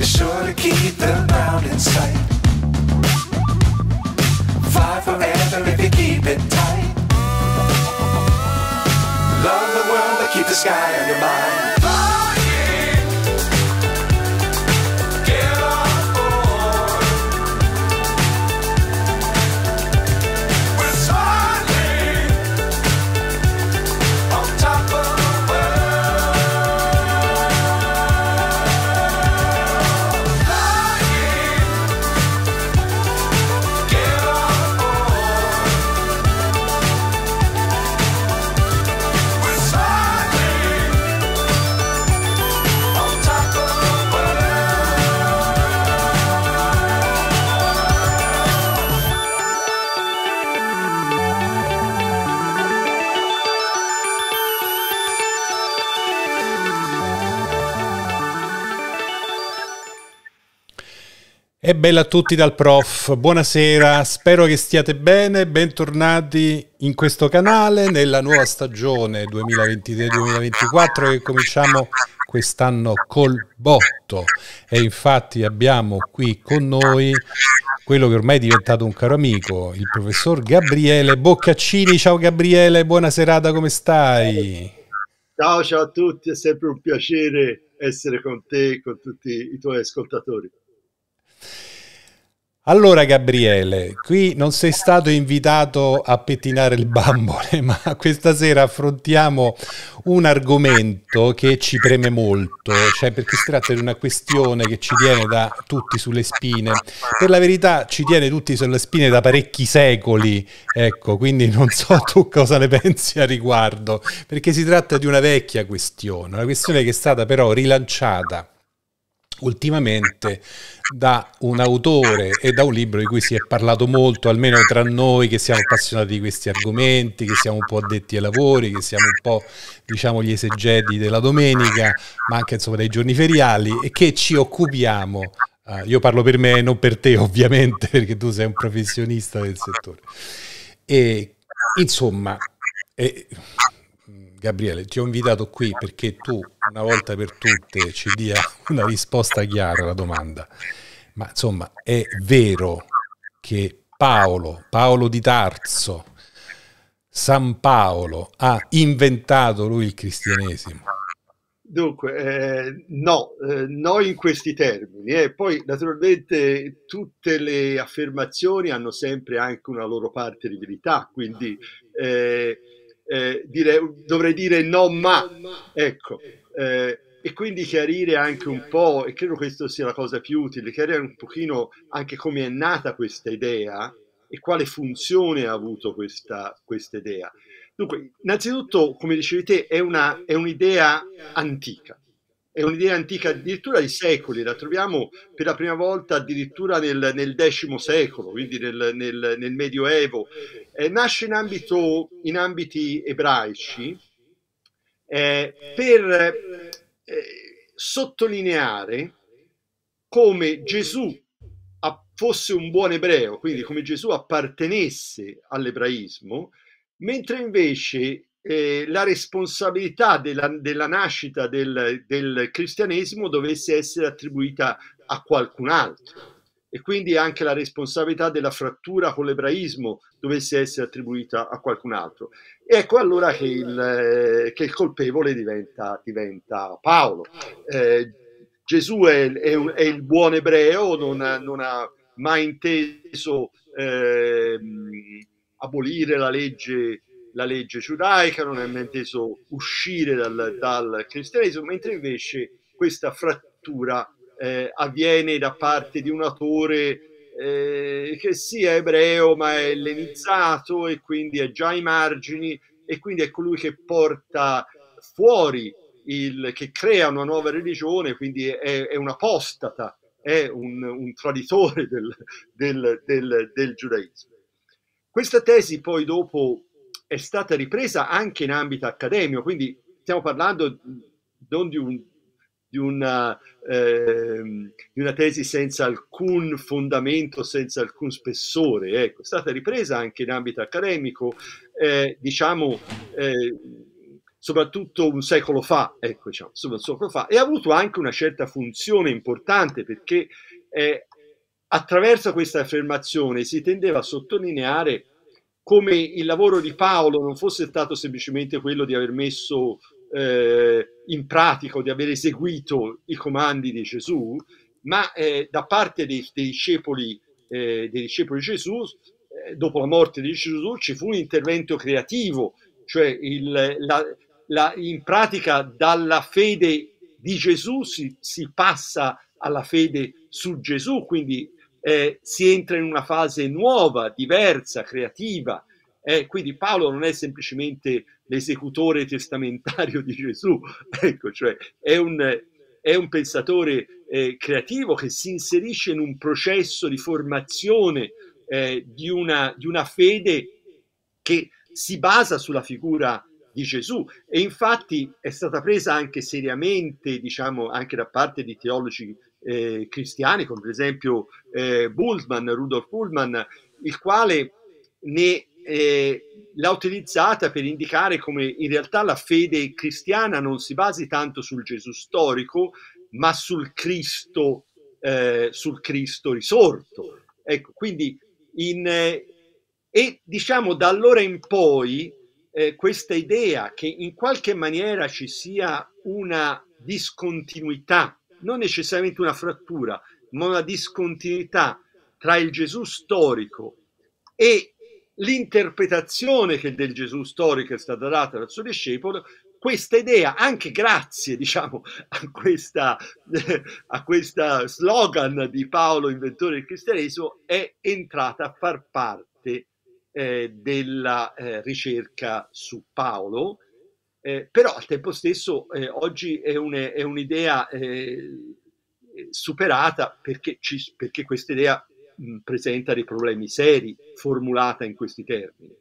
Be sure to keep the ground in sight. Fly forever if you keep it tight. Love the world, but keep the sky on your mind. E bella a tutti dal prof, buonasera, spero che stiate bene, bentornati in questo canale nella nuova stagione 2023-2024 che cominciamo quest'anno col botto e infatti abbiamo qui con noi quello che ormai è diventato un caro amico, il professor Gabriele Boccaccini. Ciao Gabriele, buona serata, come stai? Ciao, ciao a tutti, è sempre un piacere essere con te e con tutti i tuoi ascoltatori. Allora Gabriele, qui non sei stato invitato a pettinare il bambole, ma questa sera affrontiamo un argomento che ci preme molto, cioè perché si tratta di una questione che ci tiene da tutti sulle spine. Per la verità ci tiene tutti sulle spine da parecchi secoli, ecco, quindi non so tu cosa ne pensi a riguardo, perché si tratta di una vecchia questione, una questione che è stata però rilanciata ultimamente da un autore e da un libro di cui si è parlato molto, almeno tra noi che siamo appassionati di questi argomenti, che siamo un po' addetti ai lavori, che siamo un po' diciamo gli esegeti della domenica, ma anche insomma dei giorni feriali e che ci occupiamo. Uh, io parlo per me, non per te ovviamente, perché tu sei un professionista del settore. E insomma, eh, Gabriele, ti ho invitato qui perché tu una volta per tutte ci dia una risposta chiara alla domanda. Ma insomma, è vero che Paolo, Paolo di Tarso, San Paolo ha inventato lui il cristianesimo? Dunque, eh, no, eh, no in questi termini. Eh. Poi, naturalmente, tutte le affermazioni hanno sempre anche una loro parte di verità, quindi eh, eh, dire, dovrei dire no ma, ecco, ecco, eh, e quindi chiarire anche un po', e credo questa sia la cosa più utile, chiarire un pochino anche come è nata questa idea e quale funzione ha avuto questa, questa idea. Dunque, innanzitutto, come dicevi te, è, una, è un'idea antica, è un'idea antica addirittura di secoli, la troviamo per la prima volta addirittura nel, nel X secolo, quindi nel, nel, nel Medioevo. Eh, nasce in, ambito, in, ambiti ebraici eh, per eh, sottolineare come Gesù fosse un buon ebreo, quindi come Gesù appartenesse all'ebraismo, mentre invece eh, la responsabilità della, della nascita del, del, cristianesimo dovesse essere attribuita a qualcun altro e quindi anche la responsabilità della frattura con l'ebraismo dovesse essere attribuita a qualcun altro. Ecco allora che il, eh, che il colpevole diventa, diventa Paolo. Eh, Gesù è, è, è, il buon ebreo, non ha, non ha mai inteso ehm, abolire la legge la legge giudaica, non è mai inteso uscire dal, dal cristianesimo, mentre invece questa frattura eh, avviene da parte di un autore eh, che sia ebreo ma è ellenizzato e quindi è già ai margini e quindi è colui che porta fuori, il, che crea una nuova religione, quindi è, è un apostata, è un, un traditore del, del, del, del giudaismo. Questa tesi poi dopo è stata ripresa anche in ambito accademico, quindi stiamo parlando non di, un, di, una, eh, di una, tesi senza alcun fondamento, senza alcun spessore, ecco. è stata ripresa anche in ambito accademico, eh, diciamo, eh, soprattutto un secolo fa, ecco, diciamo, un secolo fa, e ha avuto anche una certa funzione importante perché eh, attraverso questa affermazione si tendeva a sottolineare come il lavoro di Paolo non fosse stato semplicemente quello di aver messo eh, in pratica o di aver eseguito i comandi di Gesù, ma eh, da parte dei, dei, discepoli, eh, dei, discepoli, di Gesù, eh, dopo la morte di Gesù, ci fu un intervento creativo, cioè il, la, la, in pratica dalla fede di Gesù si, si passa alla fede su Gesù, quindi eh, si entra in una fase nuova, diversa, creativa. Eh, quindi Paolo non è semplicemente l'esecutore testamentario di Gesù, ecco, cioè è un, è un pensatore eh, creativo che si inserisce in un processo di formazione eh, di una, di una fede che si basa sulla figura di Gesù e infatti è stata presa anche seriamente, diciamo, anche da parte di teologi eh, cristiani, come per esempio eh, Bultmann, Rudolf Bultmann, il quale ne, eh, l'ha utilizzata per indicare come in realtà la fede cristiana non si basi tanto sul Gesù storico, ma sul Cristo, eh, sul Cristo risorto. Ecco, quindi in, eh, e diciamo da allora in poi eh, questa idea che in qualche maniera ci sia una discontinuità non necessariamente una frattura, ma una discontinuità tra il Gesù storico e l'interpretazione che del Gesù storico è stata data dal suo discepolo, questa idea, anche grazie diciamo, a, questa, a questa slogan di Paolo, inventore del cristianesimo, è entrata a far parte eh, della eh, ricerca su Paolo eh, però al tempo stesso eh, oggi è, un, è un'idea eh, eh superata perché, ci, perché questa idea mh, mm, presenta dei problemi seri formulata in questi termini.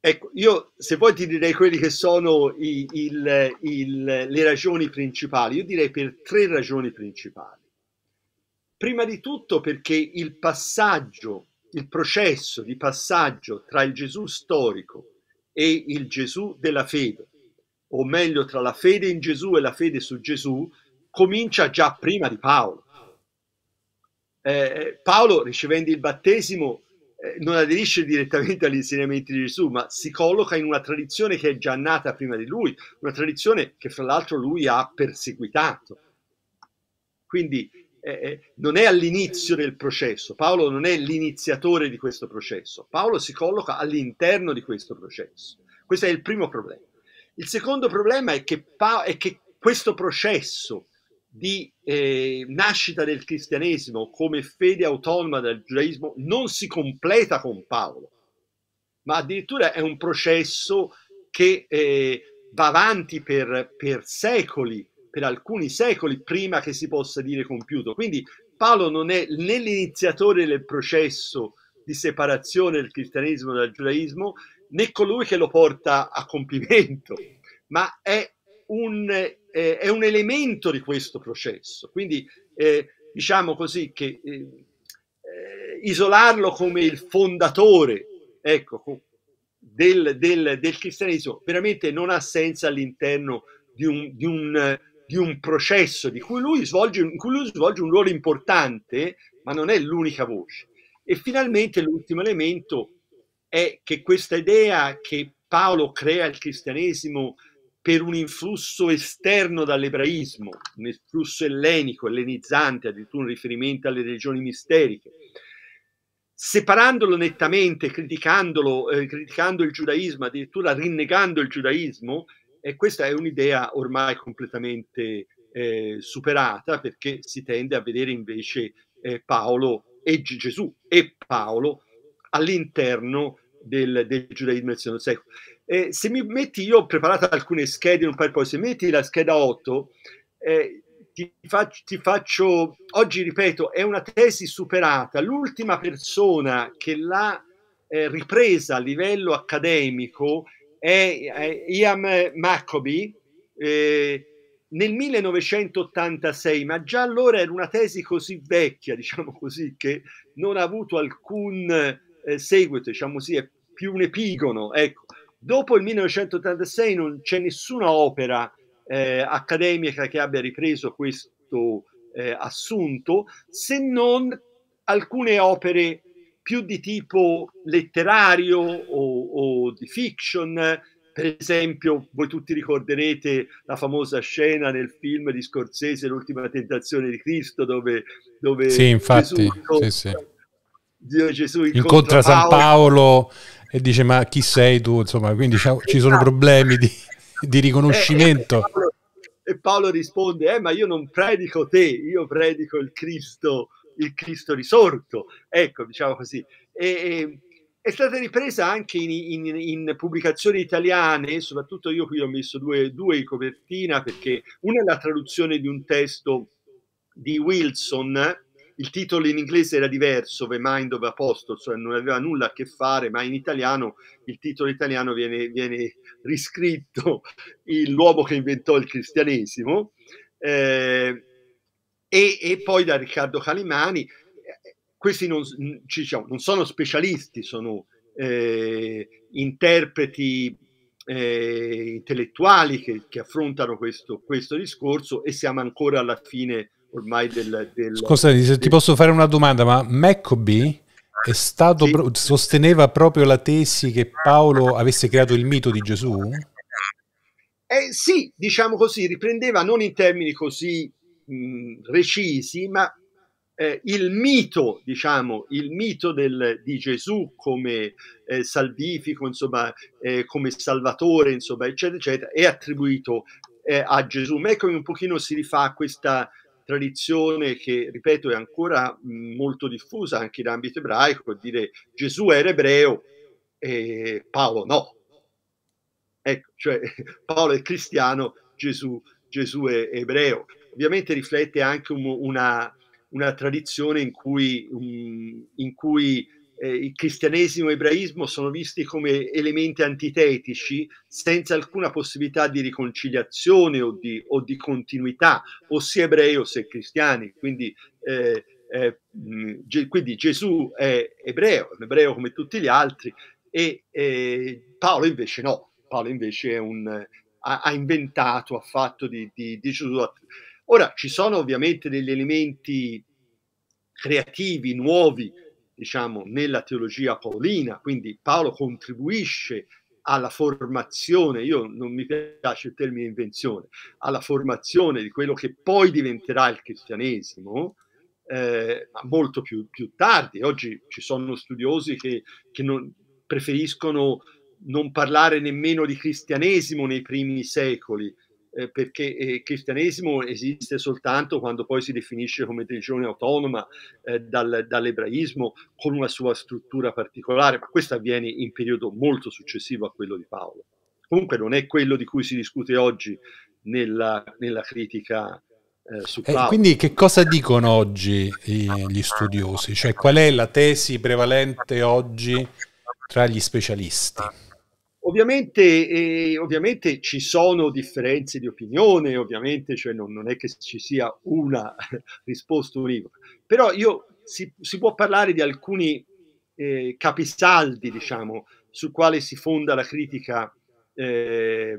Ecco, io se vuoi ti direi quelle che sono i, il, il, le ragioni principali, io direi per tre ragioni principali. Prima di tutto perché il passaggio, il processo di passaggio tra il Gesù storico è il Gesù della fede, o meglio tra la fede in Gesù e la fede su Gesù, comincia già prima di Paolo. Eh, eh, Paolo, ricevendo il battesimo, eh, non aderisce direttamente agli insegnamenti di Gesù, ma si colloca in una tradizione che è già nata prima di lui, una tradizione che fra l'altro lui ha perseguitato. Quindi eh, non è all'inizio del processo, Paolo non è l'iniziatore di questo processo, Paolo si colloca all'interno di questo processo. Questo è il primo problema. Il secondo problema è che, pa- è che questo processo di eh, nascita del cristianesimo come fede autonoma del giudaismo non si completa con Paolo, ma addirittura è un processo che eh, va avanti per, per secoli per alcuni secoli prima che si possa dire compiuto. Quindi Paolo non è né l'iniziatore del processo di separazione del cristianesimo dal giudaismo, né colui che lo porta a compimento, ma è un, eh, è un elemento di questo processo. Quindi eh, diciamo così che eh, eh isolarlo come il fondatore ecco, del, del, del, cristianesimo veramente non ha senso all'interno di un, di un di un processo di cui lui svolge, in cui lui svolge un ruolo importante, ma non è l'unica voce. E finalmente l'ultimo elemento è che questa idea che Paolo crea il cristianesimo per un influsso esterno dall'ebraismo, un influsso ellenico, ellenizzante, addirittura un riferimento alle regioni misteriche, separandolo nettamente, criticandolo, eh, criticando il giudaismo, addirittura rinnegando il giudaismo, e questa è un'idea ormai completamente eh, superata perché si tende a vedere invece eh, Paolo e Gesù e Paolo all'interno del, del giudaismo del secondo secolo. Eh, se mi metti, io ho preparato alcune schede in un PowerPoint, se metti la scheda 8, eh, ti faccio, ti, faccio, oggi ripeto, è una tesi superata. L'ultima persona che l'ha eh, ripresa a livello accademico è Ian Maccoby eh, nel 1986, ma già allora era una tesi così vecchia, diciamo così, che non ha avuto alcun eh, seguito, diciamo così, è più un epigono. Ecco. Dopo il 1986 non c'è nessuna opera eh, accademica che abbia ripreso questo eh, assunto, se non alcune opere più di tipo letterario o, o di fiction, per esempio, voi tutti ricorderete la famosa scena nel film di Scorsese, L'ultima tentazione di Cristo, dove, dove sì, infatti, Gesù incontra, sì, sì. Dio Gesù incontra, incontra San Paolo e dice ma chi sei tu? Insomma, quindi ci sono esatto. problemi di, di riconoscimento. Eh, e Paolo, e Paolo risponde, eh, ma io non predico te, io predico il Cristo il Cristo risorto, ecco, diciamo così. E, e, è stata ripresa anche in, in, in, pubblicazioni italiane, soprattutto io qui ho messo due, due in copertina, perché una è la traduzione di un testo di Wilson, il titolo in inglese era diverso, The Mind of Apostles, cioè non aveva nulla a che fare, ma in italiano il titolo italiano viene, viene riscritto L'uomo che inventò il cristianesimo. Eh, e, e poi da Riccardo Calimani. Questi non, diciamo, non sono specialisti, sono eh, interpreti eh, intellettuali che, che affrontano questo, questo, discorso e siamo ancora alla fine ormai del... del Scusami, se ti posso fare una domanda, ma Maccabee è stato, sì. sosteneva proprio la tesi che Paolo avesse creato il mito di Gesù? Eh, sì, diciamo così, riprendeva non in termini così mh, recisi, ma eh, il mito, diciamo, il mito del, di Gesù come eh, salvifico, insomma, eh, come salvatore, insomma, eccetera, eccetera, è attribuito eh, a Gesù. Ma ecco un pochino si rifà a questa tradizione che, ripeto, è ancora mh, molto diffusa anche in ambito ebraico, dire Gesù era ebreo e Paolo no. Ecco, cioè Paolo è cristiano, Gesù, Gesù è ebreo ovviamente riflette anche un, una, una, tradizione in cui, um, in cui eh, il cristianesimo e l'ebraismo sono visti come elementi antitetici senza alcuna possibilità di riconciliazione o di, o di continuità, o sia ebrei o sia cristiani. Quindi, eh, eh, mm, ge- quindi Gesù è ebreo, un ebreo come tutti gli altri, e Paolo invece no, Paolo invece un, ha, ha, inventato, ha fatto di, di, di Gesù Ora ci sono ovviamente degli elementi creativi, nuovi, diciamo, nella teologia paolina, quindi Paolo contribuisce alla formazione, io non mi piace il termine invenzione, alla formazione di quello che poi diventerà il cristianesimo, eh, molto più, più, tardi. Oggi ci sono studiosi che, che non, preferiscono non parlare nemmeno di cristianesimo nei primi secoli, eh, perché eh, il cristianesimo esiste soltanto quando poi si definisce come religione autonoma eh, dal, dall'ebraismo con una sua struttura particolare, ma questo avviene in periodo molto successivo a quello di Paolo. Comunque non è quello di cui si discute oggi nella, nella critica eh, eh quindi che cosa dicono oggi gli studiosi? Cioè qual è la tesi prevalente oggi tra gli specialisti? Ovviamente, eh, ovviamente, ci sono differenze di opinione, ovviamente cioè non, non, è che ci sia una risposta univoca, però io, si, si, può parlare di alcuni eh, capisaldi, diciamo, sul quale si fonda la critica eh,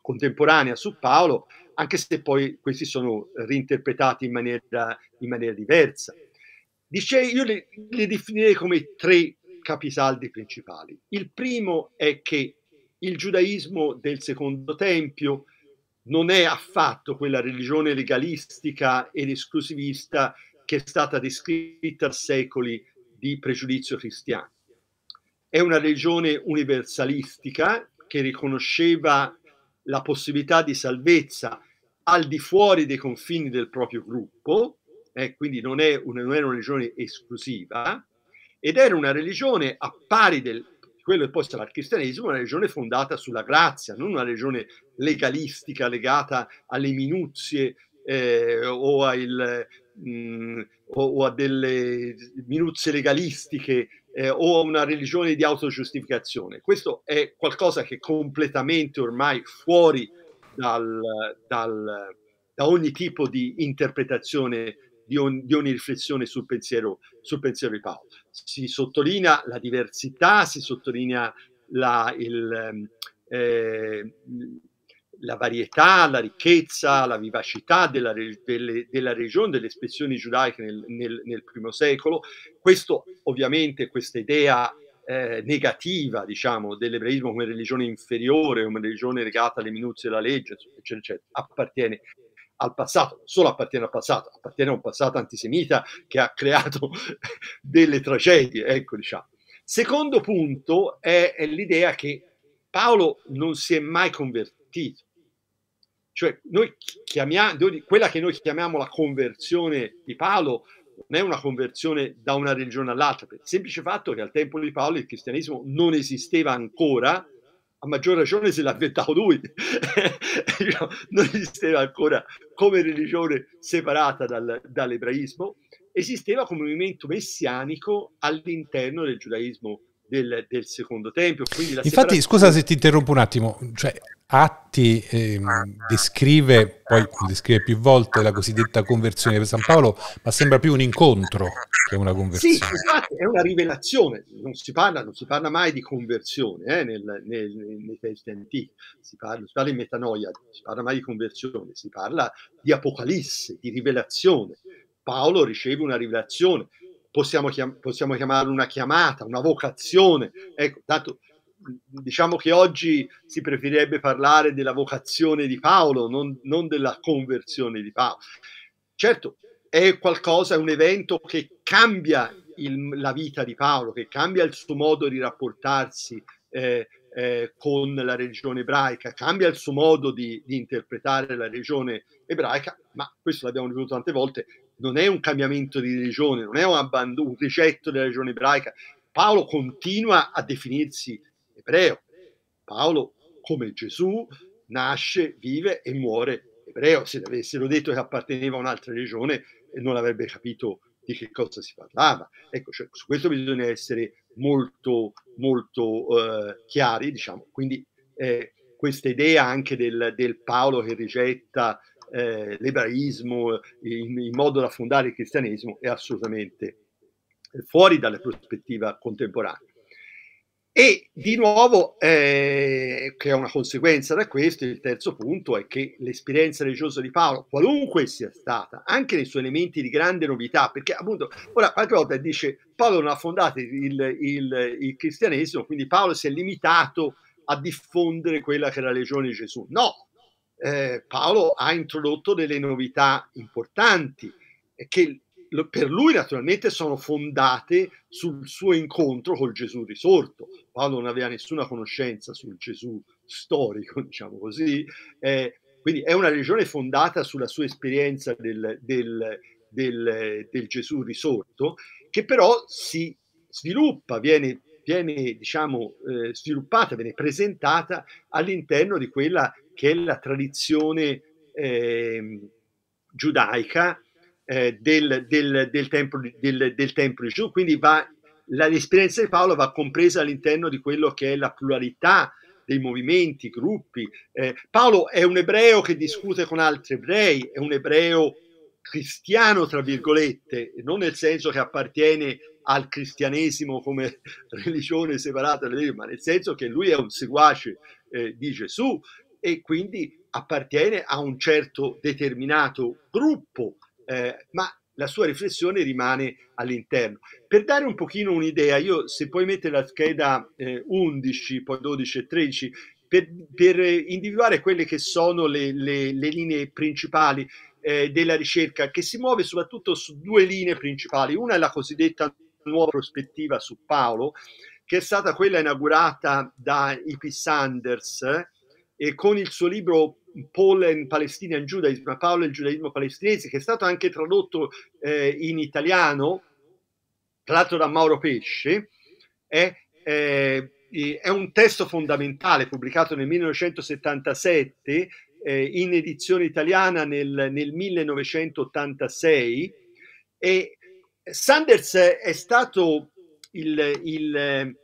contemporanea su Paolo, anche se poi questi sono reinterpretati in maniera, in maniera diversa. Dice, io li, li definirei come tre capisaldi principali. Il primo è che il giudaismo del secondo tempio non è affatto quella religione legalistica ed esclusivista che è stata descritta da secoli di pregiudizio cristiano. È una religione universalistica che riconosceva la possibilità di salvezza al di fuori dei confini del proprio gruppo, eh, quindi non, è una, non è una religione esclusiva, ed era una religione a pari del quello che poi sarà il cristianesimo, una religione fondata sulla grazia, non una religione legalistica legata alle minuzie eh, o, a il, mh, mm, o, o, a delle minuzie legalistiche eh, o a una religione di autogiustificazione. Questo è qualcosa che è completamente ormai fuori dal, dal, da ogni tipo di interpretazione, di, on, di ogni riflessione sul pensiero, sul pensiero di Paolo si sottolinea la diversità, si sottolinea la, il, ehm, eh, la varietà, la ricchezza, la vivacità della, delle, della religione, delle espressioni giudaiche nel, nel, nel, primo secolo. Questo ovviamente, questa idea eh, negativa, diciamo, dell'ebraismo come religione inferiore, come religione legata alle minuzie della legge, eccetera, eccetera, appartiene al passato, non solo appartiene al passato, appartiene a un passato antisemita che ha creato delle tragedie, ecco diciamo. Secondo punto è, è l'idea che Paolo non si è mai convertito. Cioè, noi chiamiamo, quella che noi chiamiamo la conversione di Paolo non è una conversione da una religione all'altra, per il semplice fatto che al tempo di Paolo il cristianesimo non esisteva ancora, a maggior ragione se l'ha inventato lui, non esisteva ancora come religione separata dal, dall'ebraismo, esisteva come movimento messianico all'interno del giudaismo del, del secondo tempio. Infatti, separazione... scusa se ti interrompo un attimo, cioè, Atti eh, descrive, poi descrive più volte la cosiddetta conversione per San Paolo, ma sembra più un incontro che una conversione. Sì, esatto, è una rivelazione, non si parla, non si parla mai di conversione eh, nel, nel, nei testi antichi, si parla, si parla di metanoia, non si parla mai di conversione, si parla di apocalisse, di rivelazione. Paolo riceve una rivelazione, possiamo, chiam- possiamo chiamarlo una chiamata, una vocazione. Ecco, dato, diciamo che oggi si preferirebbe parlare della vocazione di Paolo, non, non, della conversione di Paolo. Certo, è qualcosa, è un evento che cambia il, la vita di Paolo, che cambia il suo modo di rapportarsi eh, eh, con la religione ebraica, cambia il suo modo di, di interpretare la religione ebraica, ma questo l'abbiamo ripetuto tante volte, non è un cambiamento di religione, non è un abbandono, un rigetto della religione ebraica. Paolo continua a definirsi ebreo. Paolo, come Gesù, nasce, vive e muore ebreo. Se avessero detto che apparteneva a un'altra religione, eh, non avrebbe capito di che cosa si parlava. Ecco, cioè, su questo bisogna essere molto, molto eh, chiari, diciamo. Quindi eh, questa idea anche del, del Paolo che rigetta eh, l'ebraismo eh, il, in modo da fondare il cristianesimo è assolutamente fuori dalla prospettiva contemporanea. E di nuovo, eh, che è una conseguenza da questo, il terzo punto è che l'esperienza religiosa di Paolo, qualunque sia stata, anche nei suoi elementi di grande novità, perché appunto, ora qualche volta dice Paolo non ha fondato il, il, il cristianesimo, quindi Paolo si è limitato a diffondere quella che era la legione di Gesù. No, eh, Paolo ha introdotto delle novità importanti che per lui naturalmente sono fondate sul suo incontro col Gesù risorto. Paolo non aveva nessuna conoscenza sul Gesù storico, diciamo così, eh, quindi è una religione fondata sulla sua esperienza del, del, del, del Gesù risorto, che però si sviluppa, viene viene diciamo, eh, sviluppata, viene presentata all'interno di quella che è la tradizione eh, giudaica eh, del, del, del, tempio, del, del tempio di Gesù. Quindi va, la, l'esperienza di Paolo va compresa all'interno di quello che è la pluralità dei movimenti, gruppi. Eh. Paolo è un ebreo che discute con altri ebrei, è un ebreo cristiano, tra virgolette, non nel senso che appartiene al cristianesimo come religione separata ma nel senso che lui è un seguace eh, di Gesù e quindi appartiene a un certo determinato gruppo, eh, ma la sua riflessione rimane all'interno. Per dare un pochino un'idea, io se puoi mettere la scheda eh, 11, poi 12 e 13, per, per individuare quelle che sono le, le, le linee principali, eh, della ricerca che si muove soprattutto su due linee principali. Una è la cosiddetta nuova prospettiva su Paolo, che è stata quella inaugurata da E.P. Sanders eh, con il suo libro Paul and Palestinian Judaism, Paolo e il giudaismo palestinese, che è stato anche tradotto eh, in italiano, tra l'altro da Mauro Pesce, è, è, eh, è un testo fondamentale pubblicato nel 1977 eh, in edizione italiana nel, nel 1986 e Sanders è stato il, il, eh,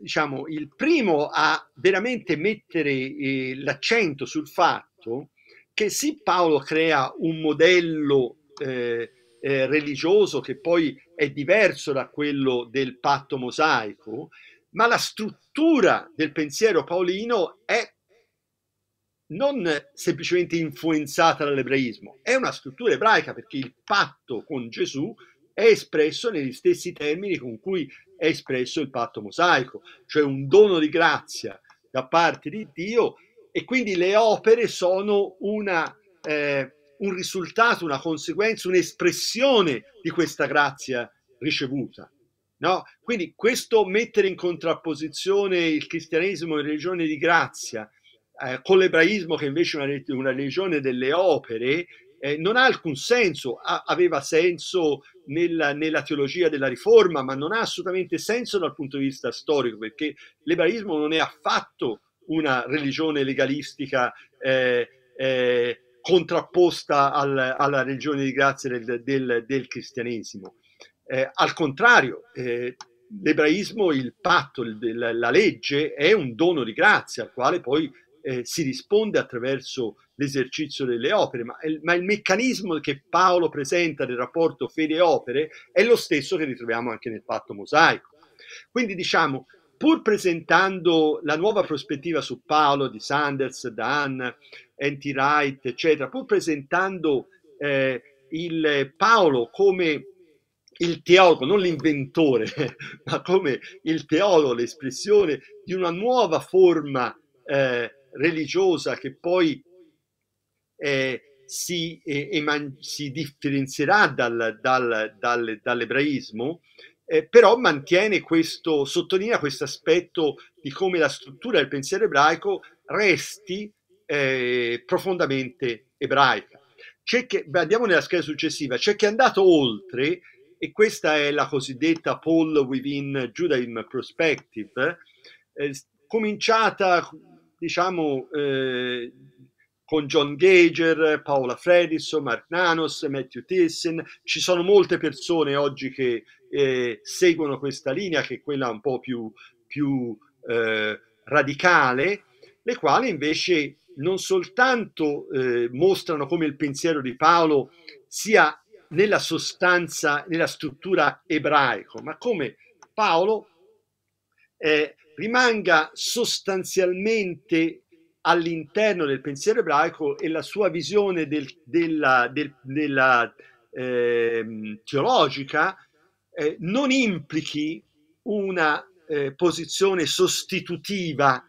diciamo, il primo a veramente mettere eh, l'accento sul fatto che sì Paolo crea un modello eh, eh religioso che poi è diverso da quello del patto mosaico, ma la struttura del pensiero paolino è non semplicemente influenzata dall'ebraismo, è una struttura ebraica perché il patto con Gesù è espresso negli stessi termini con cui è espresso il patto mosaico, cioè un dono di grazia da parte di Dio e quindi le opere sono una, eh, un risultato, una conseguenza, un'espressione di questa grazia ricevuta. No? Quindi questo mettere in contrapposizione il cristianesimo e religione di grazia eh, con l'ebraismo che invece è una, una religione delle opere, eh, non ha alcun senso, ha, aveva senso nella, nella, teologia della riforma, ma non ha assolutamente senso dal punto di vista storico, perché l'ebraismo non è affatto una religione legalistica eh, eh, contrapposta al, alla religione di grazia del, del, del cristianesimo. Eh, al contrario, eh, l'ebraismo, il patto, il, la legge è un dono di grazia al quale poi eh, si risponde attraverso l'esercizio delle opere, ma il, ma il, meccanismo che Paolo presenta del rapporto fede-opere è lo stesso che ritroviamo anche nel patto mosaico. Quindi diciamo, pur presentando la nuova prospettiva su Paolo di Sanders, Dan, Anti Wright, eccetera, pur presentando eh, il Paolo come il teologo, non l'inventore, ma come il teologo, l'espressione di una nuova forma eh, religiosa che poi eh, si, eh, si, differenzierà dal, dal, dal, dall'ebraismo, eh, però mantiene questo, sottolinea questo aspetto di come la struttura del pensiero ebraico resti eh, profondamente ebraica. C'è Che, andiamo nella scheda successiva, c'è chi è andato oltre, e questa è la cosiddetta Paul Within Judaism Perspective, eh, cominciata diciamo, eh, con John Gager, Paola Fredison, Mark Nanos, Matthew Thyssen, Ci sono molte persone oggi che eh, seguono questa linea, che è quella un po' più, più eh, radicale, le quali invece non soltanto eh, mostrano come il pensiero di Paolo sia nella sostanza, nella struttura ebraico, ma come Paolo eh, rimanga sostanzialmente all'interno del pensiero ebraico e la sua visione del, della, del, della eh, teologica eh, non implichi una eh, posizione sostitutiva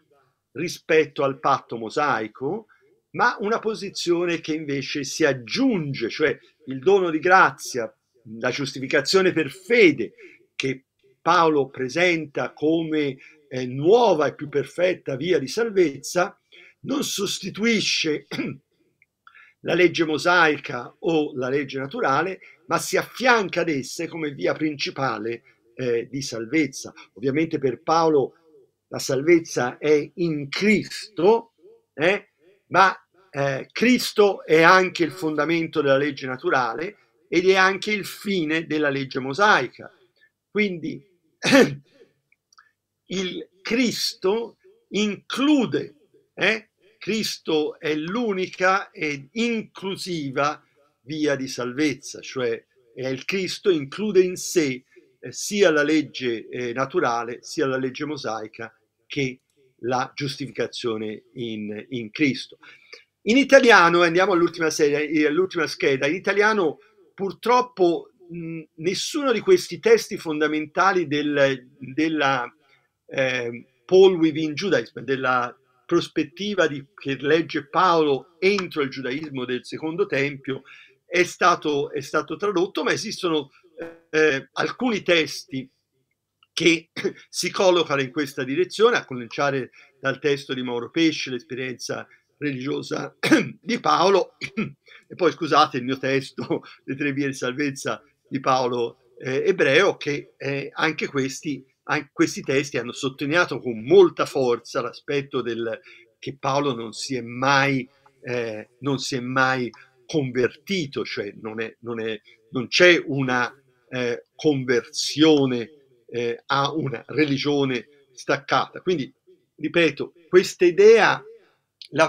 rispetto al patto mosaico, ma una posizione che invece si aggiunge, cioè il dono di grazia, la giustificazione per fede che Paolo presenta come nuova e più perfetta via di salvezza, non sostituisce la legge mosaica o la legge naturale, ma si affianca ad esse come via principale eh, di salvezza. Ovviamente per Paolo la salvezza è in Cristo, eh, ma eh, Cristo è anche il fondamento della legge naturale ed è anche il fine della legge mosaica. Quindi il Cristo include, eh? Cristo è l'unica ed inclusiva via di salvezza, cioè è eh, il Cristo include in sé eh, sia la legge eh, naturale, sia la legge mosaica che la giustificazione in, in Cristo. In italiano, andiamo all'ultima, serie, eh, all'ultima scheda, in italiano purtroppo mh, nessuno di questi testi fondamentali del, della eh, Paul within Judaism, della prospettiva di, che legge Paolo entro il giudaismo del secondo tempio, è stato, è stato tradotto, ma esistono eh, alcuni testi che si collocano in questa direzione, a cominciare dal testo di Mauro Pesce, l'esperienza religiosa di Paolo, e poi scusate il mio testo, le tre vie di salvezza di Paolo eh, Ebreo, che eh, anche questi Ah, questi testi hanno sottolineato con molta forza l'aspetto del, che Paolo non si è mai, eh, non si è mai convertito, cioè non, è, non, è, non c'è una eh, conversione eh, a una religione staccata. Quindi, ripeto, questa idea,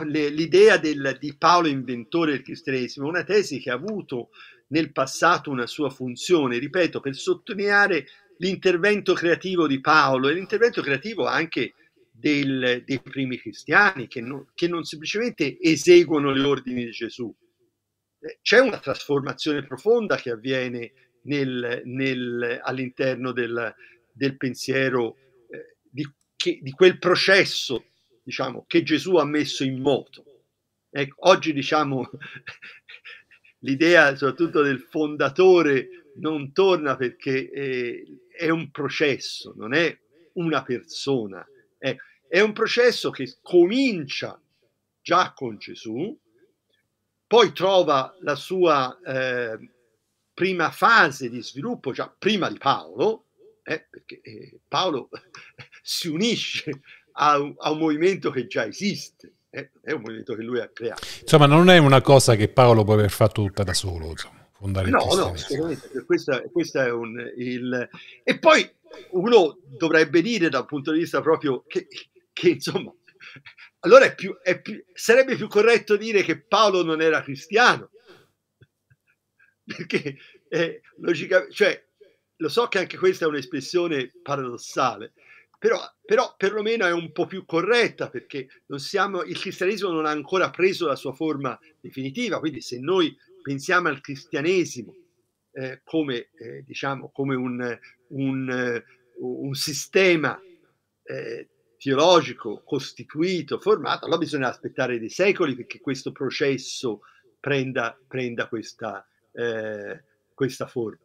l'idea del, di Paolo inventore del cristianesimo è una tesi che ha avuto nel passato una sua funzione, ripeto, per sottolineare l'intervento creativo di Paolo e l'intervento creativo anche del, dei primi cristiani che, no, che non semplicemente eseguono gli ordini di Gesù. Eh, c'è una trasformazione profonda che avviene nel, nel, all'interno del, del pensiero, eh, di, che, di, quel processo diciamo, che Gesù ha messo in moto. Ecco, oggi diciamo l'idea soprattutto del fondatore non torna perché eh, è un processo, non è una persona. È, è un processo che comincia già con Gesù, poi trova la sua eh, prima fase di sviluppo già prima di Paolo, eh, perché eh, Paolo si unisce a, a, un movimento che già esiste, eh, è un movimento che lui ha creato. Insomma, non è una cosa che Paolo può aver fatto tutta da solo. Insomma fondare no, no, sicuramente, questa, questo è un, il... E poi uno dovrebbe dire dal punto di vista proprio che, che insomma, allora è più, è più, sarebbe più corretto dire che Paolo non era cristiano, perché eh, logicamente, cioè, lo so che anche questa è un'espressione paradossale, però, però, perlomeno è un po' più corretta perché non siamo, il cristianesimo non ha ancora preso la sua forma definitiva, quindi se noi pensiamo al cristianesimo eh, come, eh, diciamo, come un, un, eh, un sistema eh, teologico costituito, formato, allora bisogna aspettare dei secoli perché questo processo prenda, prenda questa, eh, questa forma.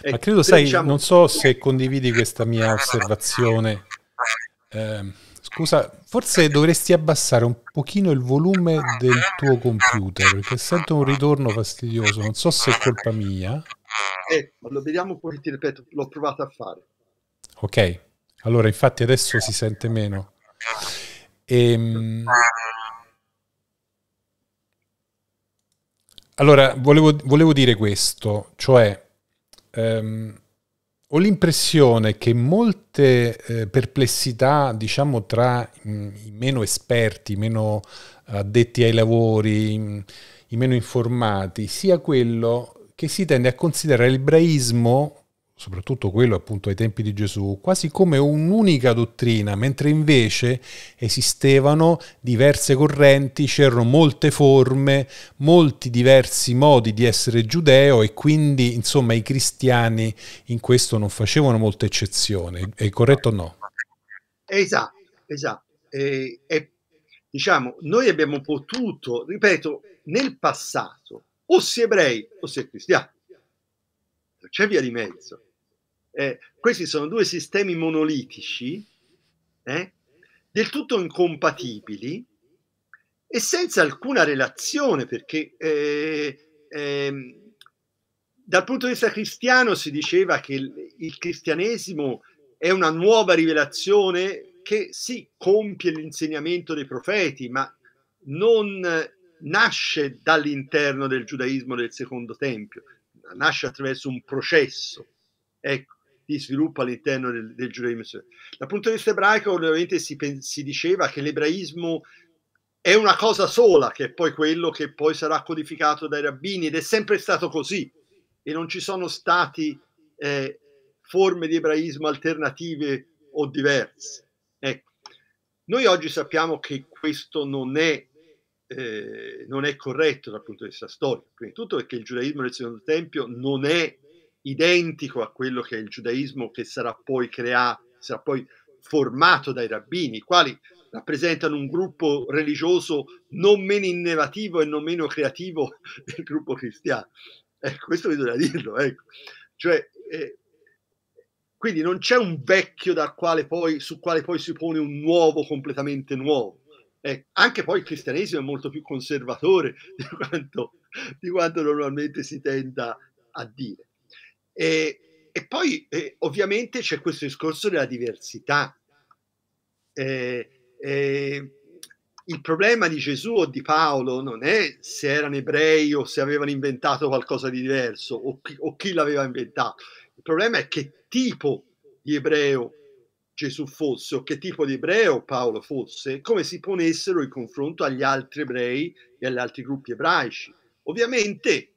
Ecco, Ma credo, sai, diciamo... non so se condividi questa mia osservazione. Eh, Scusa, forse dovresti abbassare un pochino il volume del tuo computer perché sento un ritorno fastidioso, non so se è colpa mia. Eh, lo vediamo poi, ti ripeto, l'ho provato a fare. Ok, allora infatti adesso si sente meno. Ehm... Allora, volevo, volevo, dire questo, cioè... Um, ho l'impressione che molte eh, perplessità, diciamo, tra mh, mm, i meno esperti, i meno addetti ai lavori, mh, mm, i meno informati, sia quello che si tende a considerare l'ebraismo soprattutto quello appunto ai tempi di Gesù, quasi come un'unica dottrina, mentre invece esistevano diverse correnti, c'erano molte forme, molti diversi modi di essere giudeo e quindi insomma i cristiani in questo non facevano molta eccezione, è corretto o no? Esatto, esatto. E, e, diciamo, noi abbiamo potuto, ripeto, nel passato, o si ebrei o si è cristiani mezzo, c'è via di mezzo. Eh, questi sono due sistemi monolitici, eh, del tutto incompatibili e senza alcuna relazione, perché eh, ehm, dal punto di vista cristiano si diceva che il, il cristianesimo è una nuova rivelazione che si sì, compie l'insegnamento dei profeti, ma non nasce dall'interno del giudaismo del secondo tempio, nasce attraverso un processo ecco, di sviluppo all'interno del, del, giudaismo. Dal punto di vista ebraico, ovviamente si, si diceva che l'ebraismo è una cosa sola, che è poi quello che poi sarà codificato dai rabbini, ed è sempre stato così, e non ci sono stati eh, forme di ebraismo alternative o diverse. Ecco. Noi oggi sappiamo che questo non è eh, non è corretto dal punto di vista storico. Prima di tutto perché il giudaismo del secondo tempio non è identico a quello che è il giudaismo che sarà poi creato, sarà poi formato dai rabbini, i quali rappresentano un gruppo religioso non meno innovativo e non meno creativo del gruppo cristiano. Ecco, questo bisogna dirlo. Ecco. Cioè, eh, quindi non c'è un vecchio quale poi, su quale poi si pone un nuovo completamente nuovo eh, anche poi il cristianesimo è molto più conservatore di quanto, di quanto normalmente si tenda a dire. E, e poi eh, ovviamente c'è questo discorso della diversità. Eh, eh, il problema di Gesù o di Paolo non è se erano ebrei o se avevano inventato qualcosa di diverso o chi, o chi l'aveva inventato. Il problema è che tipo di ebreo Gesù fosse o che tipo di ebreo Paolo fosse, come si ponessero in confronto agli altri ebrei e agli altri gruppi ebraici. Ovviamente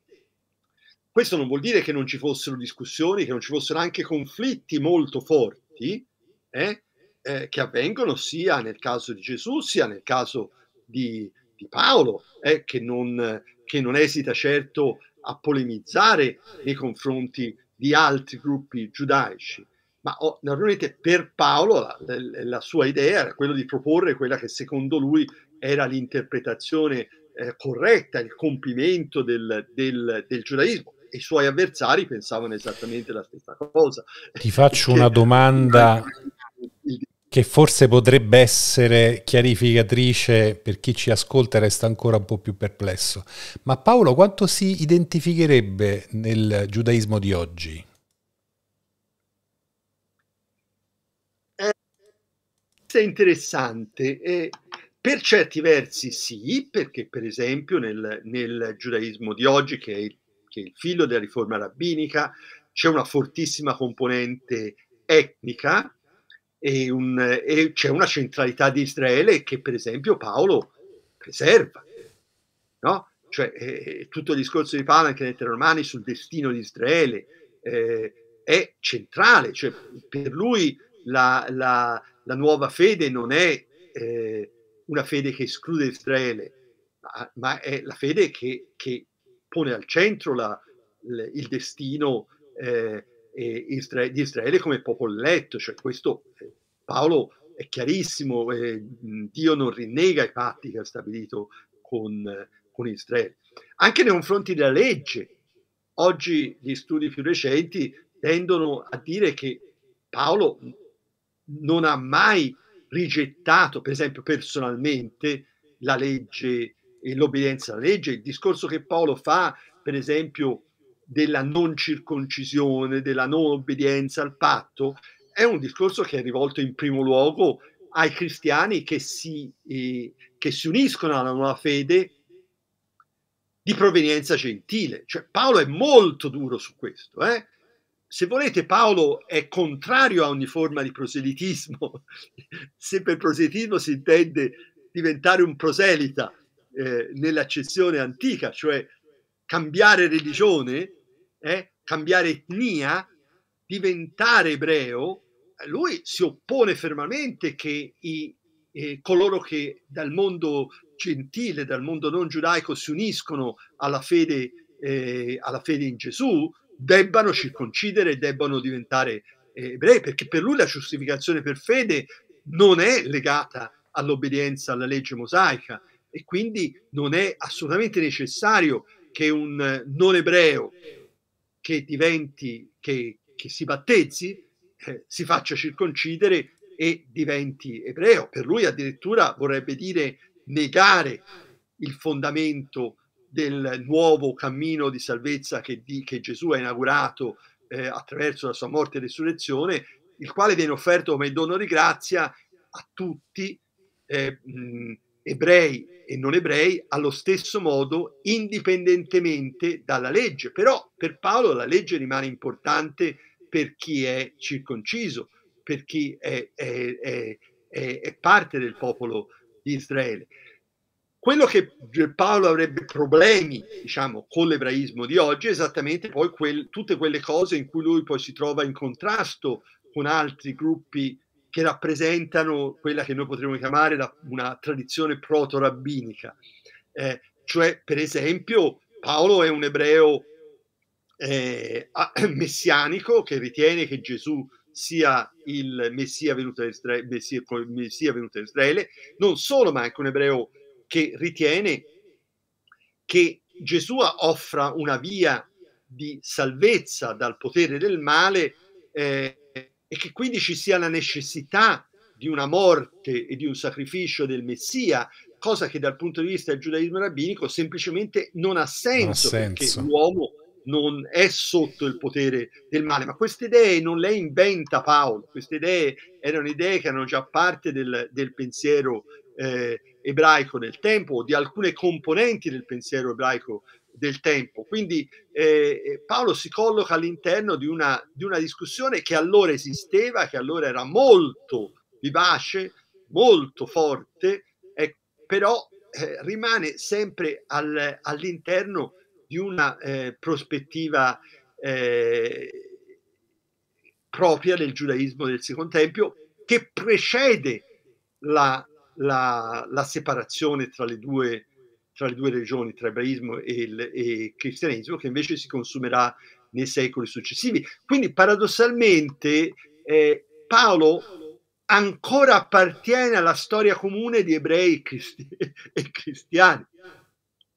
questo non vuol dire che non ci fossero discussioni, che non ci fossero anche conflitti molto forti eh, eh, che avvengono sia nel caso di Gesù sia nel caso di, di Paolo, eh, che, non, che non esita certo a polemizzare nei confronti di altri gruppi giudaici ma oh, naturalmente per Paolo la, la, sua idea era quella di proporre quella che secondo lui era l'interpretazione eh, corretta, il compimento del, del, del giudaismo i suoi avversari pensavano esattamente la stessa cosa. Ti faccio una domanda che forse potrebbe essere chiarificatrice per chi ci ascolta e resta ancora un po' più perplesso. Ma Paolo quanto si identificherebbe nel giudaismo di oggi? è interessante. Eh, per certi versi sì, perché per esempio nel, nel giudaismo di oggi, che è, il, che è, il, figlio della riforma rabbinica, c'è una fortissima componente etnica e, un, e c'è una centralità di Israele che per esempio Paolo preserva. No? Cioè, eh, eh tutto il discorso di Paolo anche nei Romani sul destino di Israele eh, è centrale, cioè, per lui la, la la nuova fede non è eh, una fede che esclude Israele, ma, ma è la fede che, che pone al centro la, l, il destino eh, isra- di Israele come popolo eletto. Cioè questo eh, Paolo è chiarissimo, eh, Dio non rinnega i patti che ha stabilito con, con Israele. Anche nei confronti della legge, oggi gli studi più recenti tendono a dire che Paolo non ha mai rigettato, per esempio personalmente, la legge e l'obbedienza alla legge, il discorso che Paolo fa, per esempio, della non circoncisione, della non obbedienza al patto, è un discorso che è rivolto in primo luogo ai cristiani che si, eh, che si uniscono alla nuova fede di provenienza gentile. Cioè Paolo è molto duro su questo, eh? se volete, Paolo è contrario a ogni forma di proselitismo. se per proselitismo si intende diventare un proselita eh, nell'accezione antica, cioè cambiare religione, eh, cambiare etnia, diventare ebreo, lui si oppone fermamente che i, eh, coloro che dal mondo gentile, dal mondo non giudaico si uniscono alla fede, eh, alla fede in Gesù, debbano circoncidere, debbano diventare eh, ebrei, perché per lui la giustificazione per fede non è legata all'obbedienza alla legge mosaica e quindi non è assolutamente necessario che un non ebreo che diventi, che, che si battezzi, eh, si faccia circoncidere e diventi ebreo. Per lui addirittura vorrebbe dire negare il fondamento del nuovo cammino di salvezza che, di, che Gesù ha inaugurato eh, attraverso la sua morte e risurrezione, il quale viene offerto come dono di grazia a tutti, eh, mh, ebrei e non ebrei, allo stesso modo, indipendentemente dalla legge. Però per Paolo la legge rimane importante per chi è circonciso, per chi è, è, è, è parte del popolo di Israele. Quello che Paolo avrebbe problemi, diciamo, con l'ebraismo di oggi è esattamente poi quel, tutte quelle cose in cui lui poi si trova in contrasto con altri gruppi che rappresentano quella che noi potremmo chiamare la, una tradizione proto-rabbinica. Eh, cioè, per esempio, Paolo è un ebreo eh, messianico che ritiene che Gesù sia il Messia venuto, Israele, Messia, Messia venuto, a Israele, non solo, ma anche un ebreo che ritiene che Gesù offra una via di salvezza dal potere del male eh, e che quindi ci sia la necessità di una morte e di un sacrificio del Messia, cosa che dal punto di vista del giudaismo rabbinico semplicemente non ha senso, non ha senso. perché l'uomo non è sotto il potere del male, ma queste idee non le inventa Paolo, queste idee erano idee che erano già parte del, del pensiero eh, ebraico nel tempo o di alcune componenti del pensiero ebraico del tempo. Quindi eh, eh, Paolo si colloca all'interno di una, di una discussione che allora esisteva, che allora era molto vivace, molto forte, eh, però eh, rimane sempre al, all'interno di una eh, prospettiva eh, propria del giudaismo del Secondo Tempio che precede la la, la separazione tra le, due, tra le due regioni, tra ebraismo e, il, e cristianesimo, che invece si consumerà nei secoli successivi. Quindi paradossalmente eh, Paolo ancora appartiene alla storia comune di ebrei e, cristi- e cristiani.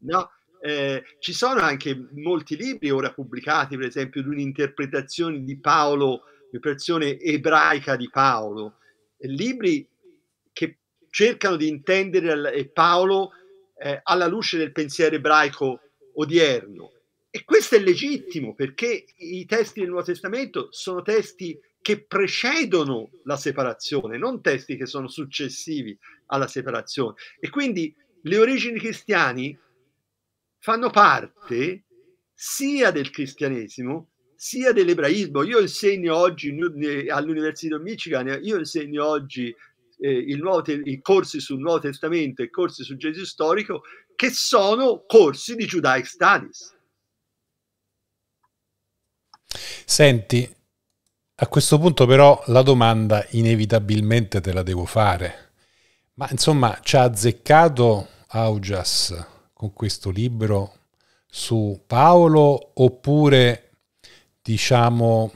No? Eh, ci sono anche molti libri ora pubblicati, per esempio, di un'interpretazione di Paolo, un'interpretazione ebraica di Paolo, libri cercano di intendere eh, Paolo eh, alla luce del pensiero ebraico odierno. E questo è legittimo perché i testi del Nuovo Testamento sono testi che precedono la separazione, non testi che sono successivi alla separazione. E quindi le origini cristiane fanno parte sia del cristianesimo sia dell'ebraismo. Io insegno oggi all'Università di Michigan, io insegno oggi eh, nuovo, i corsi sul Nuovo Testamento e corsi sul Gesù storico, che sono corsi di Judaic Studies. Senti, a questo punto però la domanda inevitabilmente te la devo fare. Ma insomma, ci ha azzeccato Augias con questo libro su Paolo oppure diciamo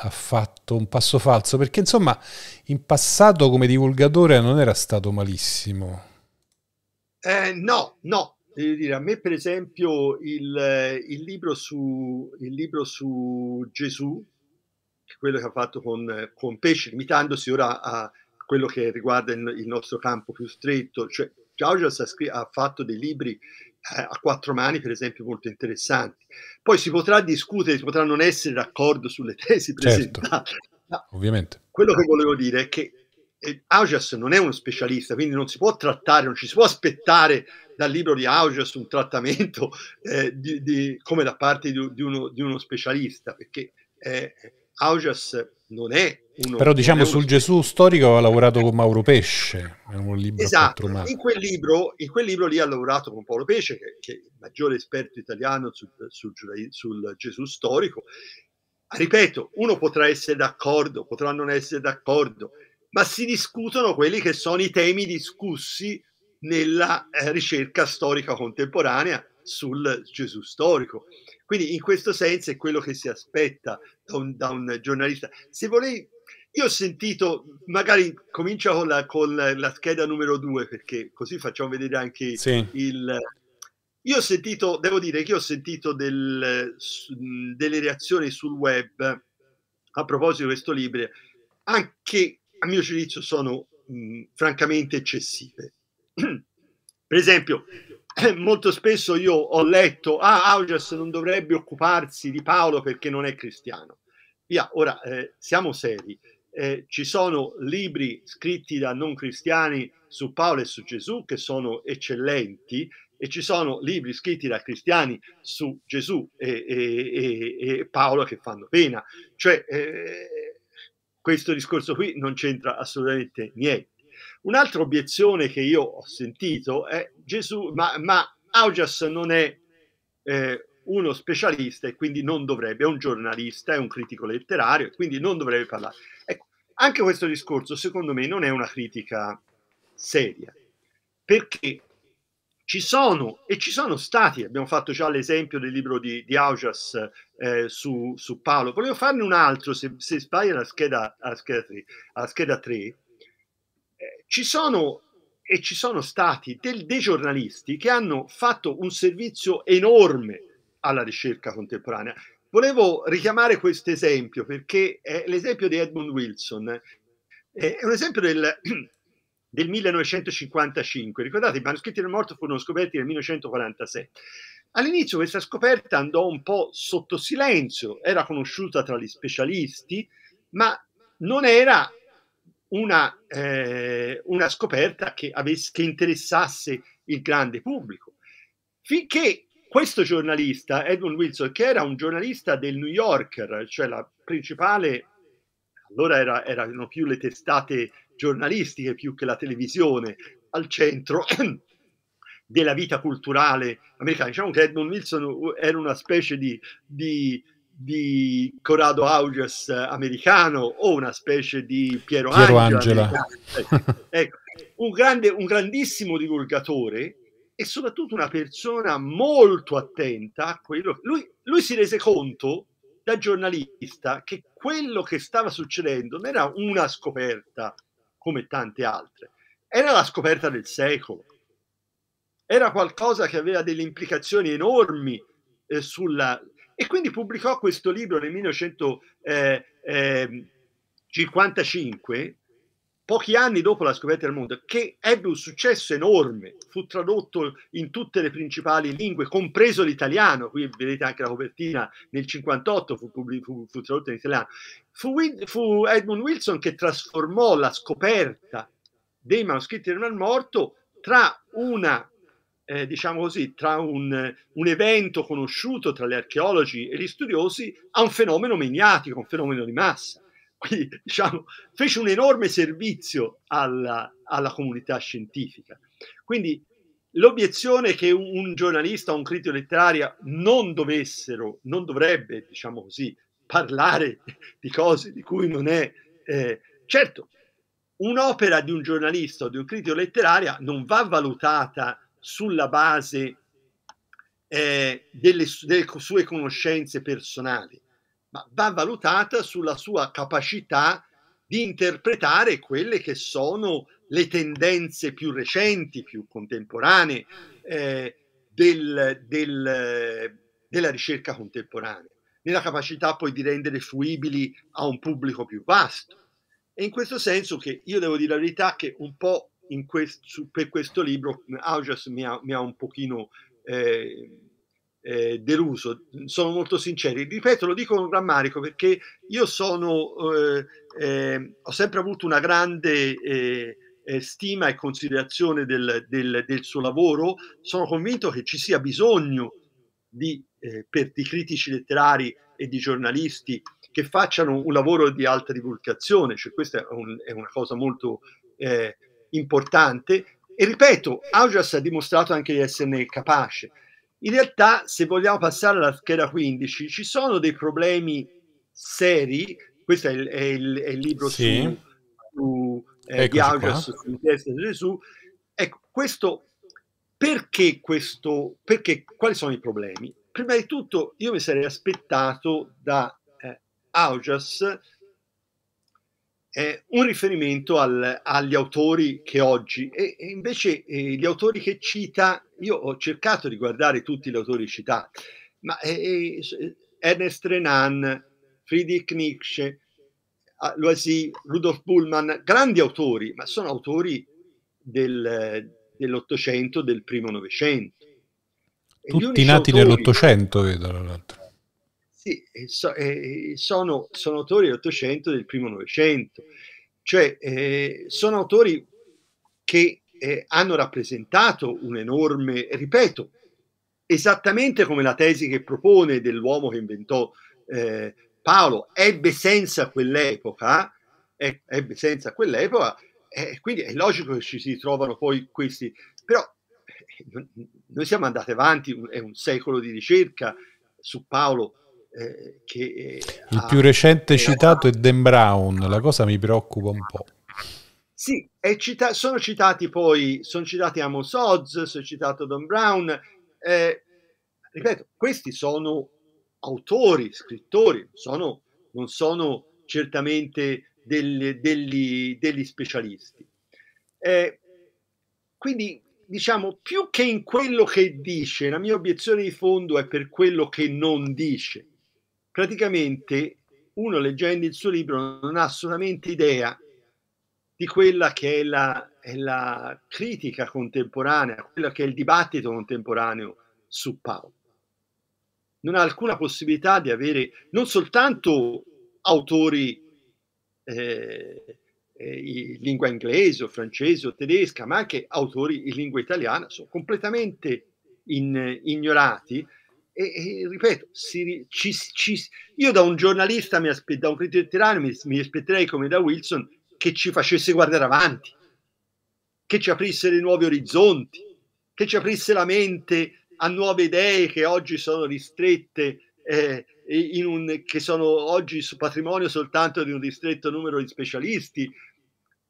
ha fatto un passo falso, perché insomma in passato come divulgatore non era stato malissimo. Eh, no, no, devo dire, a me per esempio il, eh, il, libro, su, il libro su Gesù, quello che ha fatto con, con Pesce, limitandosi ora a quello che riguarda il, il nostro campo più stretto, cioè Giorgio ha, ha fatto dei libri eh, a quattro mani, per esempio, molto interessanti. Poi si potrà discutere, si potrà non essere d'accordo sulle tesi certo. presentate. Certo, ovviamente. Quello che volevo dire è che eh, Augias non è uno specialista, quindi non si può trattare, non ci si può aspettare dal libro di Augias un trattamento eh, di, di, come da parte di, di, uno, di uno specialista, perché eh, Augias non è uno... Però diciamo sul Gesù storico ha lavorato con Mauro Pesce, è un libro esatto, in quel libro, in quel libro lì ha lavorato con Paolo Pesce, che, che è il maggiore esperto italiano sul, sul, sul Gesù storico. Ripeto, uno potrà essere d'accordo, potrà non essere d'accordo, ma si discutono quelli che sono i temi discussi nella eh, ricerca storica contemporanea sul Gesù storico. Quindi in questo senso è quello che si aspetta da un, da un giornalista. Se volevi, io ho sentito, magari comincia con la, con la scheda numero due, perché così facciamo vedere anche sì. il... Io ho sentito, devo dire che ho sentito del, delle reazioni sul web a proposito di questo libro, anche a mio giudizio sono mh, francamente eccessive. per esempio, molto spesso io ho letto, ah, Augias non dovrebbe occuparsi di Paolo perché non è cristiano. Via, ora eh, siamo seri. Eh, ci sono libri scritti da non cristiani su Paolo e su Gesù che sono eccellenti e ci sono libri scritti da cristiani su Gesù e, e, e, e Paolo che fanno pena. Cioè, eh, questo discorso qui non c'entra assolutamente niente. Un'altra obiezione che io ho sentito è Gesù, ma, ma Augias non è eh, uno specialista e quindi non dovrebbe, è un giornalista, è un critico letterario e quindi non dovrebbe parlare. Ecco, anche questo discorso secondo me non è una critica seria, perché ci sono e ci sono stati, abbiamo fatto già l'esempio del libro di, di Augias eh, su, su, Paolo, volevo farne un altro se, se sbaglio alla scheda, alla scheda 3, alla scheda 3 ci sono e ci sono stati del, dei giornalisti che hanno fatto un servizio enorme alla ricerca contemporanea. Volevo richiamare questo esempio perché è l'esempio di Edmund Wilson, è un esempio del, del 1955. Ricordate, i manoscritti del morto furono scoperti nel 1946. All'inizio questa scoperta andò un po' sotto silenzio, era conosciuta tra gli specialisti, ma non era una, eh, una scoperta che, avesse, che interessasse il grande pubblico. Finché questo giornalista, Edmund Wilson, che era un giornalista del New Yorker, cioè la principale, allora era, erano più le testate giornalistiche più che la televisione, al centro della vita culturale americana. Diciamo che Edmund Wilson era una specie di, di di Corrado Augias americano o una specie di Piero, Piero Angela. Angela. Ecco, ecco, un, grande, un grandissimo divulgatore e soprattutto una persona molto attenta a quello. Lui, lui si rese conto da giornalista che quello che stava succedendo non era una scoperta come tante altre, era la scoperta del secolo era qualcosa che aveva delle implicazioni enormi eh, sulla, e quindi pubblicò questo libro nel 1955, eh, ehm, pochi anni dopo la scoperta del mondo, che ebbe un successo enorme, fu tradotto in tutte le principali lingue, compreso l'italiano, qui vedete anche la copertina, nel 58 fu, fu, fu tradotto in italiano. Fu, fu Edmund Wilson che trasformò la scoperta dei manoscritti del Mar Morto tra una eh, diciamo così, tra un, un, evento conosciuto tra gli archeologi e gli studiosi a un fenomeno meniatico, un fenomeno di massa. Quindi, diciamo, fece un enorme servizio alla, alla comunità scientifica. Quindi l'obiezione che un, un giornalista o un critico letterario non dovessero, non dovrebbe, diciamo così, parlare di cose di cui non è... Eh, certo, un'opera di un giornalista o di un critico letterario non va valutata sulla base eh, delle, delle sue conoscenze personali, ma va valutata sulla sua capacità di interpretare quelle che sono le tendenze più recenti, più contemporanee eh, del, del, della ricerca contemporanea, nella capacità poi di rendere fruibili a un pubblico più vasto. E in questo senso che io devo dire la verità che un po' quest, su, per questo libro Augias mi ha, mi ha un pochino eh, eh, deluso, sono molto sincero, Ripeto, lo dico con rammarico perché io sono, eh, eh, ho sempre avuto una grande eh, eh, stima e considerazione del, del, del, suo lavoro, sono convinto che ci sia bisogno di, eh, per di critici letterari e di giornalisti che facciano un lavoro di alta divulgazione, cioè questa è, un, è una cosa molto... Eh, importante e ripeto, Augias ha dimostrato anche di esserne capace. In realtà, se vogliamo passare alla scheda 15, ci sono dei problemi seri, questo è il, è il, è il libro sì. su, su, eh, di Augias sul di Gesù, ecco, questo, perché questo, perché, quali sono i problemi? Prima di tutto io mi sarei aspettato da eh, Augias eh, un riferimento al, agli autori che oggi, e, e invece eh, gli autori che cita, io ho cercato di guardare tutti gli autori citati, ma eh, eh, eh Ernest Renan, Friedrich Nietzsche, ah, Loisy, Rudolf Bullman, grandi autori, ma sono autori del, dell'Ottocento, del primo Novecento. Tutti nati autori, nell'Ottocento, vedo, tra l'altro questi so, eh, sono, sono, autori dell'Ottocento del primo Novecento, cioè eh, sono autori che eh, hanno rappresentato un enorme, ripeto, esattamente come la tesi che propone dell'uomo che inventò eh, Paolo, ebbe senza quell'epoca, eh, ebbe senza quell'epoca, eh, quindi è logico che ci si trovano poi questi, però noi siamo andati avanti, è un secolo di ricerca su Paolo eh, che... Eh, Il ha, più recente citato è Dan Brown, la cosa mi preoccupa un po'. Sì, cita- sono citati poi, sono citati Amos Oz, sono citato Don Brown. Eh, ripeto, questi sono autori, scrittori, sono, non sono certamente delle, degli, degli, specialisti. Eh, quindi, diciamo, più che in quello che dice, la mia obiezione di fondo è per quello che non dice praticamente uno leggendo il suo libro non ha assolutamente idea di quella che è la, è la critica contemporanea, quello che è il dibattito contemporaneo su Paolo. Non ha alcuna possibilità di avere non soltanto autori eh, eh, in lingua inglese o francese o tedesca, ma anche autori in lingua italiana, sono completamente in, ignorati e, e ripeto, si, ci, ci, io da un giornalista, mi aspe, da un critico tiranio, mi, mi aspetterei come da Wilson che ci facesse guardare avanti, che ci aprisse dei nuovi orizzonti, che ci aprisse la mente a nuove idee che oggi sono ristrette, eh, un, che sono oggi su patrimonio soltanto di un ristretto numero di specialisti.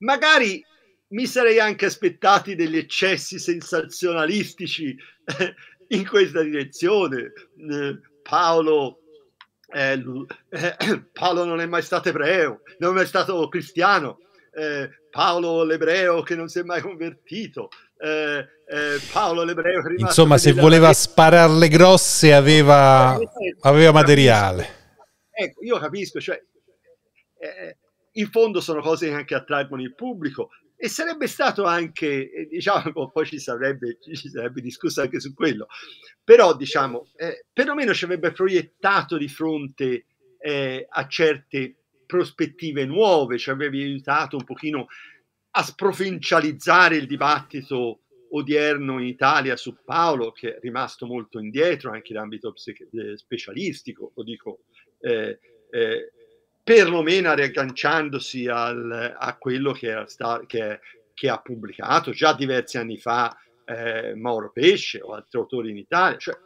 Magari mi sarei anche aspettati degli eccessi sensazionalistici in questa direzione. Eh, Paolo, eh, eh Paolo non è mai stato ebreo, non è mai stato cristiano. Eh, Paolo l'ebreo che non si è mai convertito. Eh, eh Paolo l'ebreo che Insomma, se voleva spararle grosse aveva, aveva materiale. Ecco, io capisco, cioè, in fondo sono cose che anche attraggono il pubblico, e sarebbe stato anche, eh, diciamo, poi ci sarebbe, ci sarebbe discusso anche su quello, però diciamo, eh, perlomeno ci avrebbe proiettato di fronte eh, a certe prospettive nuove, ci avrebbe aiutato un pochino a sprovincializzare il dibattito odierno in Italia su Paolo, che è rimasto molto indietro anche in ambito eh, specialistico, lo dico eh, eh, perlomeno riagganciandosi al, a quello che, era sta, che, che, ha pubblicato già diversi anni fa eh, Mauro Pesce o altri autori in Italia. Cioè,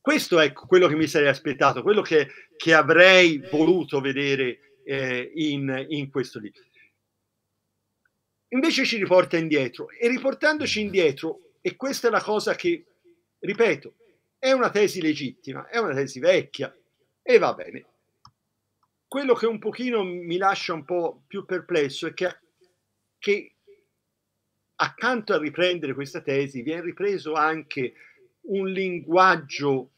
questo è quello che mi sarei aspettato, quello che, che avrei voluto vedere eh, in, in, questo libro. Invece ci riporta indietro e riportandoci indietro, e questa è la cosa che, ripeto, è una tesi legittima, è una tesi vecchia e va bene, quello che un pochino mi lascia un po' più perplesso è che, che accanto a riprendere questa tesi viene ripreso anche un linguaggio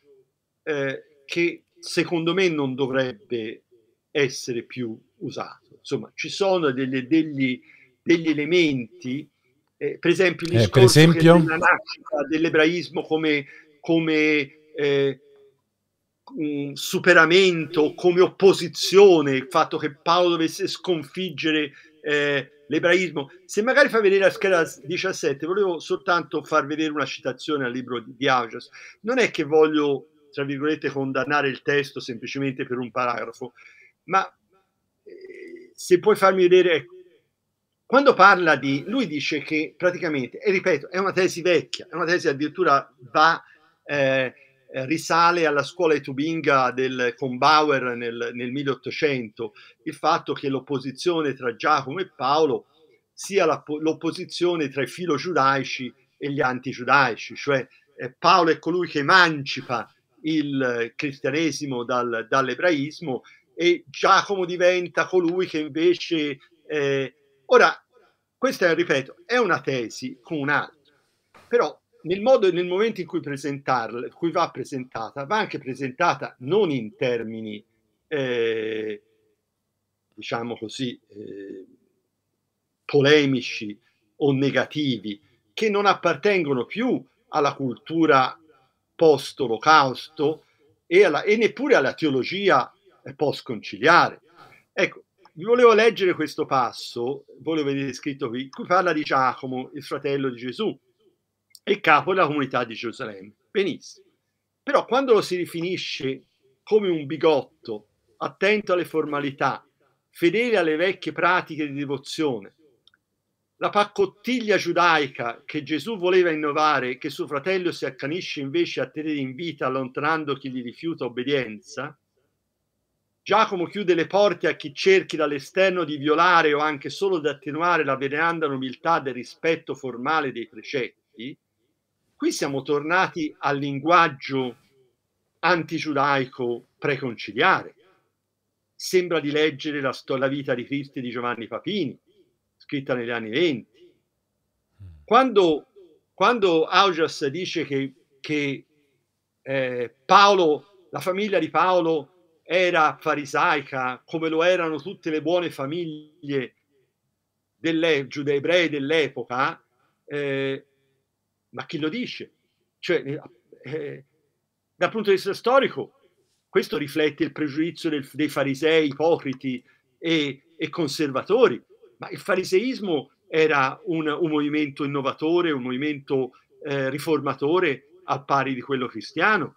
eh, che secondo me non dovrebbe essere più usato. Insomma, ci sono degli, degli, degli elementi, eh, per esempio il discorso eh, per esempio... della nascita dell'ebraismo come, come eh, superamento, come opposizione, il fatto che Paolo dovesse sconfiggere eh, l'ebraismo. Se magari fa vedere la scheda 17, volevo soltanto far vedere una citazione al libro di, di Augias. Non è che voglio, tra virgolette, condannare il testo semplicemente per un paragrafo, ma eh, se puoi farmi vedere... Ecco, quando parla di... Lui dice che praticamente, e ripeto, è una tesi vecchia, è una tesi addirittura va... Eh, eh, risale alla scuola etubinga del, con Bauer nel, nel 1800, il fatto che l'opposizione tra Giacomo e Paolo sia la, l'opposizione tra i filogiudaici e gli antigiudaici, cioè eh, Paolo è colui che emancipa il eh, cristianesimo dal, dall'ebraismo e Giacomo diventa colui che invece... Eh, ora, questa, ripeto, è una tesi con un'altra, però nel modo e nel momento in cui, presentarla, cui va presentata, va anche presentata non in termini, eh, diciamo così, eh, polemici o negativi, che non appartengono più alla cultura post-olocausto e, alla, e neppure alla teologia post-conciliare. Ecco, vi volevo leggere questo passo, volevo vedere scritto qui, qui parla di Giacomo, il fratello di Gesù, e capo della comunità di Gerusalemme. Benissimo. Però quando lo si rifinisce come un bigotto, attento alle formalità, fedele alle vecchie pratiche di devozione, la paccottiglia giudaica che Gesù voleva innovare, che suo fratello si accanisce invece a tenere in vita allontanando chi gli rifiuta obbedienza, Giacomo chiude le porte a chi cerchi dall'esterno di violare o anche solo di attenuare la veneranda nobiltà del rispetto formale dei precetti, qui siamo tornati al linguaggio antigiudaico preconciliare. Sembra di leggere la, la vita di Cristo di Giovanni Papini, scritta negli anni venti. Quando, quando Augias dice che, che eh, Paolo, la famiglia di Paolo era farisaica, come lo erano tutte le buone famiglie delle, ebrei dell'epoca, eh, ma chi lo dice? Cioè, eh, eh, dal punto di vista storico, questo riflette il pregiudizio del, dei farisei ipocriti e, e, conservatori, ma il fariseismo era un, un movimento innovatore, un movimento eh, riformatore al pari di quello cristiano,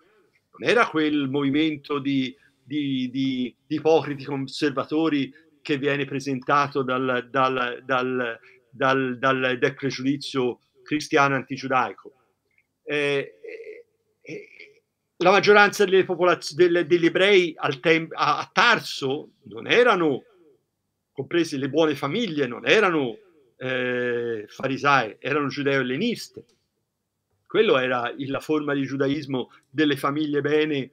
non era quel movimento di, di, di, di ipocriti conservatori che viene presentato dal, dal, dal, dal pregiudizio cristiano antigiudaico. Eh, eh, eh, la maggioranza delle popolaz- delle, degli ebrei al tem- a, a Tarso non erano, comprese le buone famiglie, non erano eh, farisai, erano giudeo-elleniste. Quello era il, la forma di giudaismo delle famiglie bene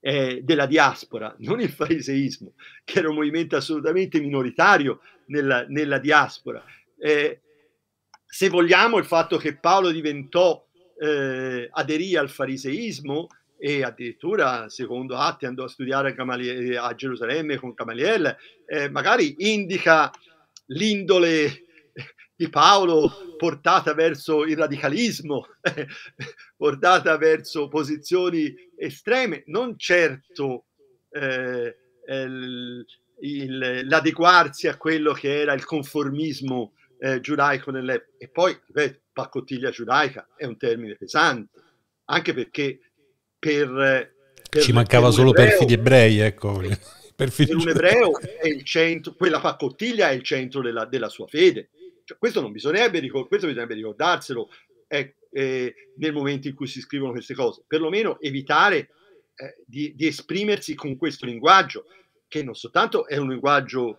eh, della diaspora, non il fariseismo, che era un movimento assolutamente minoritario nella, nella diaspora. Eh, se vogliamo, il fatto che Paolo diventò, eh, aderì al fariseismo e addirittura, secondo Atti, andò a studiare a, Gamaliel, eh, a Gerusalemme con Gamaliel, eh, magari indica l'indole di Paolo portata verso il radicalismo, portata verso posizioni estreme, non certo eh, eh l'adeguarsi a quello che era il conformismo eh, giudaico nell'epoca. E poi, ripeto, pacottiglia giudaica è un termine pesante, anche perché per... Eh, per Ci mancava per solo ebreo, per figli ebrei, ecco. Per, per un ebreo è il centro, quella pacottiglia è il centro della, della sua fede. Cioè, questo non bisognerebbe, questo bisognerebbe ricordarselo eh, eh, nel momento in cui si scrivono queste cose, perlomeno evitare eh, di, di esprimersi con questo linguaggio, che non soltanto è un linguaggio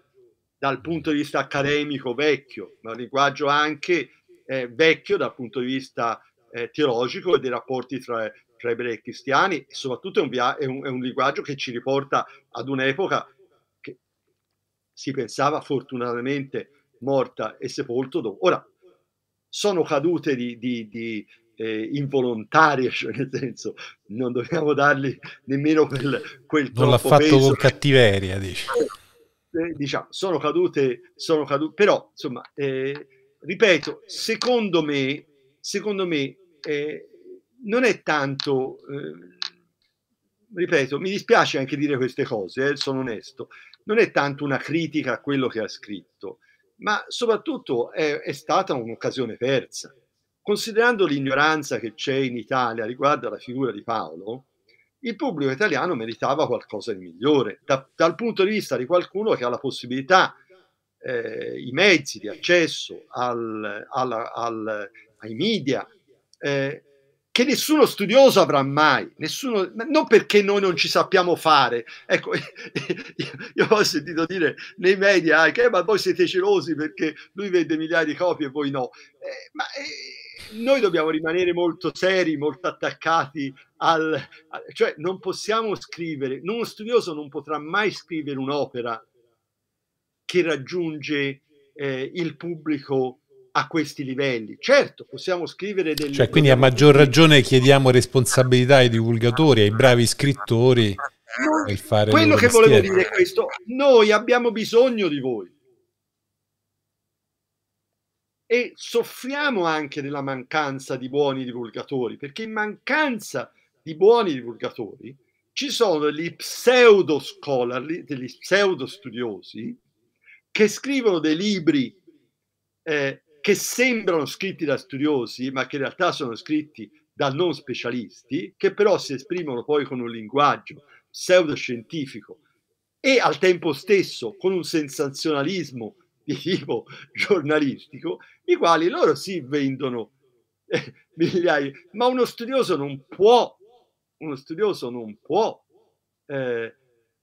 dal punto di vista accademico vecchio, ma un linguaggio anche eh, vecchio dal punto di vista eh, teologico e dei rapporti tra, tra ebrei e cristiani, e soprattutto è un, via, è, un, è un, linguaggio che ci riporta ad un'epoca che si pensava fortunatamente morta e sepolto dopo. Ora, sono cadute di, di, di eh, involontarie, cioè nel senso non dobbiamo dargli nemmeno quel, quel non l'ha fatto peso. con cattiveria, dice. Eh, diciamo, sono cadute, sono cadute, però insomma, eh, ripeto, secondo me, secondo me eh, non è tanto, eh, ripeto, mi dispiace anche dire queste cose, eh, sono onesto, non è tanto una critica a quello che ha scritto, ma soprattutto è, è stata un'occasione persa. Considerando l'ignoranza che c'è in Italia riguardo alla figura di Paolo, il pubblico italiano meritava qualcosa di migliore da, dal punto di vista di qualcuno che ha la possibilità, eh, i mezzi di accesso al, al, al, ai media, eh, che nessuno studioso avrà mai, nessuno, non perché noi non ci sappiamo fare. Ecco, io, io ho sentito dire nei media che eh, voi siete gelosi perché lui vende migliaia di copie e voi no. Eh, ma eh, noi dobbiamo rimanere molto seri, molto attaccati al... cioè non possiamo scrivere, uno studioso non potrà mai scrivere un'opera che raggiunge eh, il pubblico a questi livelli. Certo, possiamo scrivere delle... Cioè, quindi a maggior ragione chiediamo responsabilità ai divulgatori, ai bravi scrittori. No, quello che mestiere. volevo dire è questo, noi abbiamo bisogno di voi e soffriamo anche della mancanza di buoni divulgatori, perché in mancanza di buoni divulgatori ci sono gli pseudo scholarly, degli pseudo studiosi che scrivono dei libri eh, che sembrano scritti da studiosi, ma che in realtà sono scritti da non specialisti, che però si esprimono poi con un linguaggio pseudoscientifico e al tempo stesso con un sensazionalismo di tipo giornalistico, i quali loro si vendono eh, migliaia, ma uno studioso non può, uno studioso non può eh,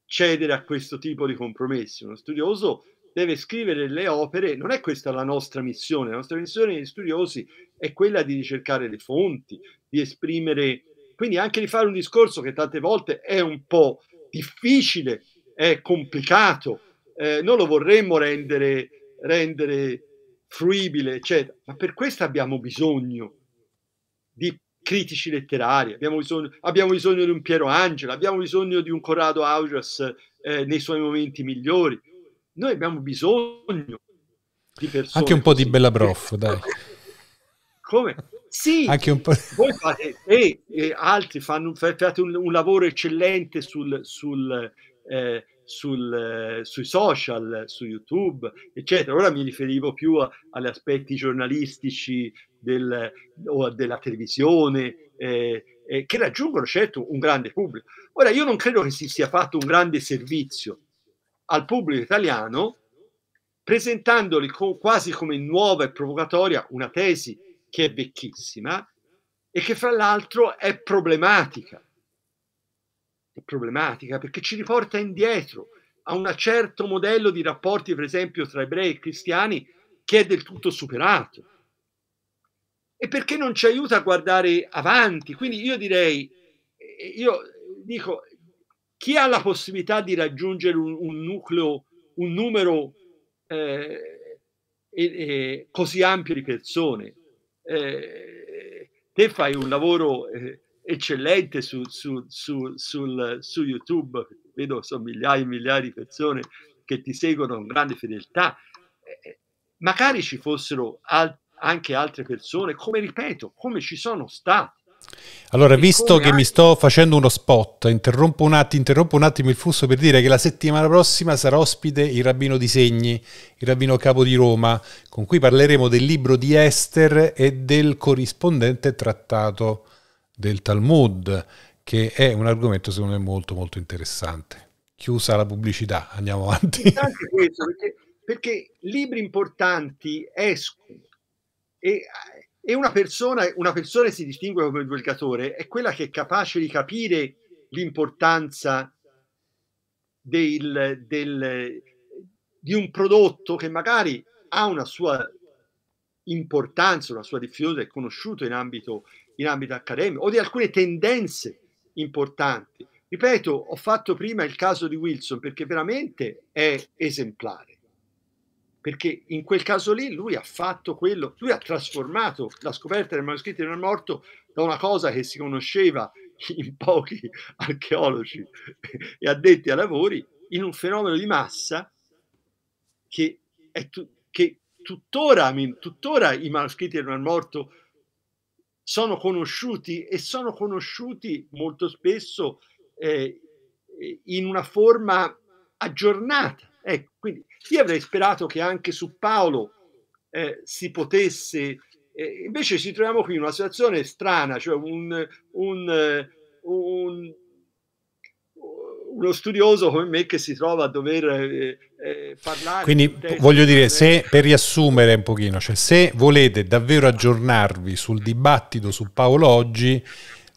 cedere a questo tipo di compromessi. Uno studioso deve scrivere le opere, non è questa la nostra missione, la nostra missione degli studiosi è quella di ricercare le fonti, di esprimere, quindi anche di fare un discorso che tante volte è un po' difficile, è complicato, eh, non lo vorremmo rendere, rendere fruibile, eccetera, ma per questo abbiamo bisogno di critici letterari, abbiamo bisogno, abbiamo bisogno di un Piero Angela, abbiamo bisogno di un Corrado Augias eh, nei suoi momenti migliori. Noi abbiamo bisogno di persone. Anche un po' così. di Bella Broff, dai. Come? Sì, anche un po'. Voi fate, e, e altri fanno, fate un, un lavoro eccellente sul, sul eh, sul, sui social, su YouTube, eccetera. Ora mi riferivo più a, agli aspetti giornalistici del, o della televisione, eh, eh, che raggiungono certo un grande pubblico. Ora, io non credo che si sia fatto un grande servizio al pubblico italiano presentandoli co- quasi come nuova e provocatoria una tesi che è vecchissima e che fra l'altro è problematica è problematica perché ci riporta indietro a un certo modello di rapporti, per esempio, tra ebrei e cristiani che è del tutto superato. E perché non ci aiuta a guardare avanti? Quindi io direi, eh, io dico, chi ha la possibilità di raggiungere un, un nucleo, un numero eh, eh, così ampio di persone, eh, te fai un lavoro eh, eccellente su, su, su, sul, su YouTube, vedo sono migliaia e migliaia di persone che ti seguono con grande fedeltà. Eh, eh, magari ci fossero al anche altre persone, come ripeto, come ci sono stati. Allora, visto che mi sto facendo uno spot, interrompo un, attimo, interrompo un, attimo, il flusso per dire che la settimana prossima sarà ospite il rabbino di Segni, il rabbino capo di Roma, con cui parleremo del libro di Esther e del corrispondente trattato del Talmud, che è un argomento secondo me molto molto interessante. Chiusa la pubblicità, andiamo avanti. Questo, perché, perché, libri importanti escono e, e una, persona, una persona si distingue come divulgatore è quella che è capace di capire l'importanza del, del, di un prodotto che magari ha una sua importanza, una sua diffusione, è conosciuto in ambito in ambito accademico o di alcune tendenze importanti. Ripeto, ho fatto prima il caso di Wilson perché veramente è esemplare perché in quel caso lì lui ha fatto quello, lui ha trasformato la scoperta del manoscritto di non morto da una cosa che si conosceva in pochi archeologi e addetti ai lavori in un fenomeno di massa che, tu, che tuttora, tuttora, i manoscritti del non morto sono conosciuti e sono conosciuti molto spesso eh, in una forma aggiornata. Ecco, quindi io avrei sperato che anche su Paolo eh, si potesse, eh, invece ci troviamo qui in una situazione strana, cioè un, un, eh, un uno studioso come me che si trova a dover eh, eh, parlare. Quindi voglio dire, se, per riassumere un pochino, cioè, se volete davvero aggiornarvi sul dibattito su Paolo oggi,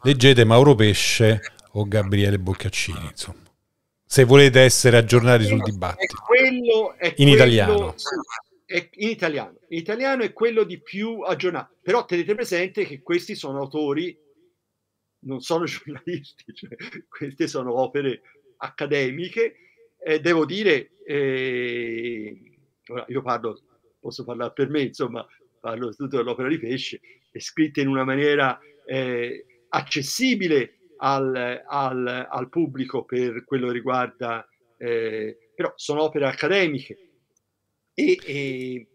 leggete Mauro Pesce o Gabriele Boccaccini, insomma. Se volete essere aggiornati sul dibattito. È quello, è in quello, italiano. È in italiano. In italiano è quello di più aggiornato. Però tenete presente che questi sono autori non sono giornalisti, cioè, queste sono opere accademiche, eh, devo dire, eh, io parlo, posso parlare per me, insomma, parlo tutto dell'opera di pesce, è scritta in una maniera eh, accessibile al, al, al, pubblico per quello riguarda, eh, però sono opere accademiche e, e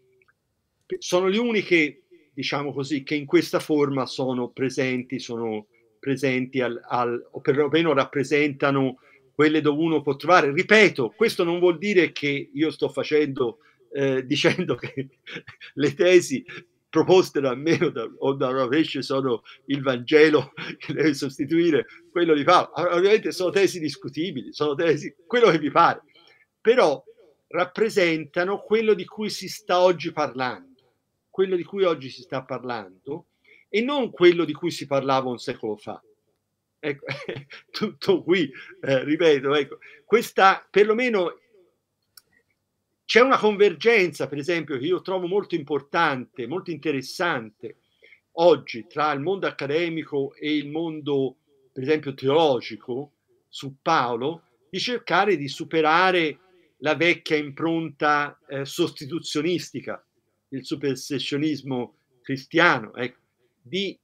sono le uniche, diciamo così, che in questa forma sono presenti, sono presenti al, al o perlomeno rappresentano quelle dove uno può trovare. Ripeto, questo non vuol dire che io sto facendo, eh, dicendo che le tesi proposte da me o da, o da Ravesce sono il Vangelo che deve sostituire quello di Paolo. Ah, ovviamente sono tesi discutibili, sono tesi, quello che vi pare, però rappresentano quello di cui si sta oggi parlando, quello di cui oggi si sta parlando e non quello di cui si parlava un secolo fa. Ecco, tutto qui, eh, ripeto, ecco, questa perlomeno c'è una convergenza, per esempio, che io trovo molto importante, molto interessante oggi tra il mondo accademico e il mondo, per esempio, teologico su Paolo, di cercare di superare la vecchia impronta eh, sostituzionistica, il supersessionismo cristiano, ecco, di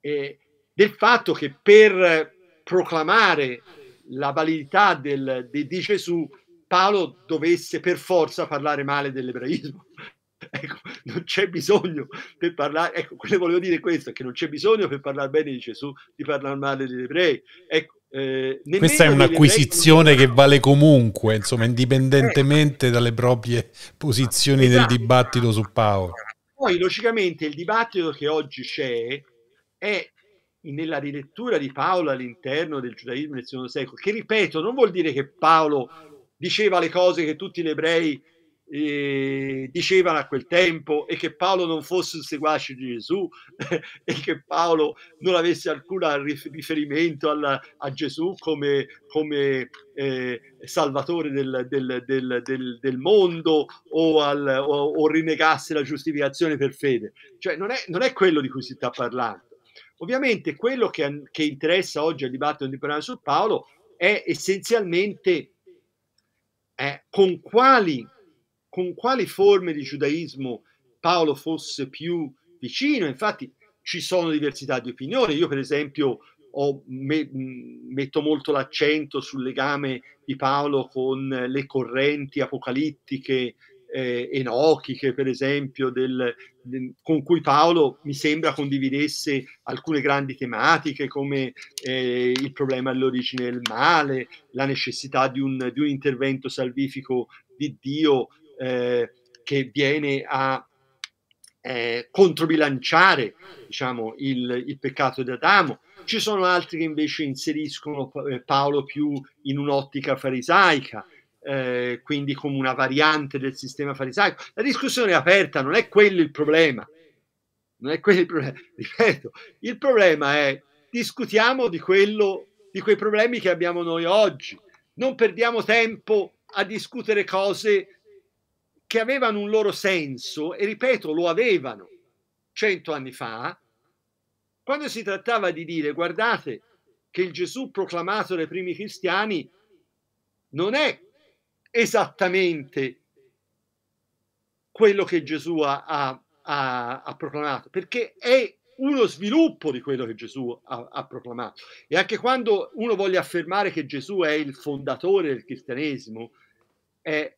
eh, del fatto che per proclamare la validità del, de, di Gesù Paolo dovesse per forza parlare male dell'ebraismo. ecco, non c'è bisogno per parlare, ecco, quello che volevo dire questo, che non c'è bisogno per parlare bene di Gesù di parlare male degli ebrei. Ecco, eh, Questa è un'acquisizione ebrei... che vale comunque, insomma, eh, indipendentemente ecco. dalle proprie posizioni esatto. nel dibattito su Paolo. Poi, logicamente, il dibattito che oggi c'è è nella rilettura di Paolo all'interno del giudaismo del secondo secolo, che ripeto, non vuol dire che Paolo diceva le cose che tutti gli ebrei eh, dicevano a quel tempo e che Paolo non fosse un seguace di Gesù e che Paolo non avesse alcun riferimento alla, a Gesù come, come eh, salvatore del, del, del, del mondo o, al, o, o, rinegasse la giustificazione per fede. Cioè non è, non è quello di cui si sta parlando Ovviamente quello che, che interessa oggi al dibattito di contemporaneo su Paolo è essenzialmente eh, con, quali, con quali forme di giudaismo Paolo fosse più vicino. Infatti ci sono diversità di opinioni. Io per esempio ho, me, metto molto l'accento sul legame di Paolo con le correnti apocalittiche eh, enochiche, per esempio, del, del, con cui Paolo mi sembra condividesse alcune grandi tematiche come eh, il problema dell'origine del male, la necessità di un, di un intervento salvifico di Dio eh, che viene a eh, controbilanciare diciamo, il, il peccato di Adamo ci sono altri che invece inseriscono eh, Paolo più in un'ottica farisaica, eh, quindi come una variante del sistema farisaico. La discussione è aperta, non è quello il problema. Non è quello il problema, ripeto, il problema è discutiamo di, quello, di quei problemi che abbiamo noi oggi. Non perdiamo tempo a discutere cose che avevano un loro senso e ripeto, lo avevano cento anni fa, quando si trattava di dire guardate che il Gesù proclamato dai primi cristiani non è esattamente quello che Gesù ha, ha, ha, proclamato, perché è uno sviluppo di quello che Gesù ha, ha, proclamato. E anche quando uno voglia affermare che Gesù è il fondatore del cristianesimo, è,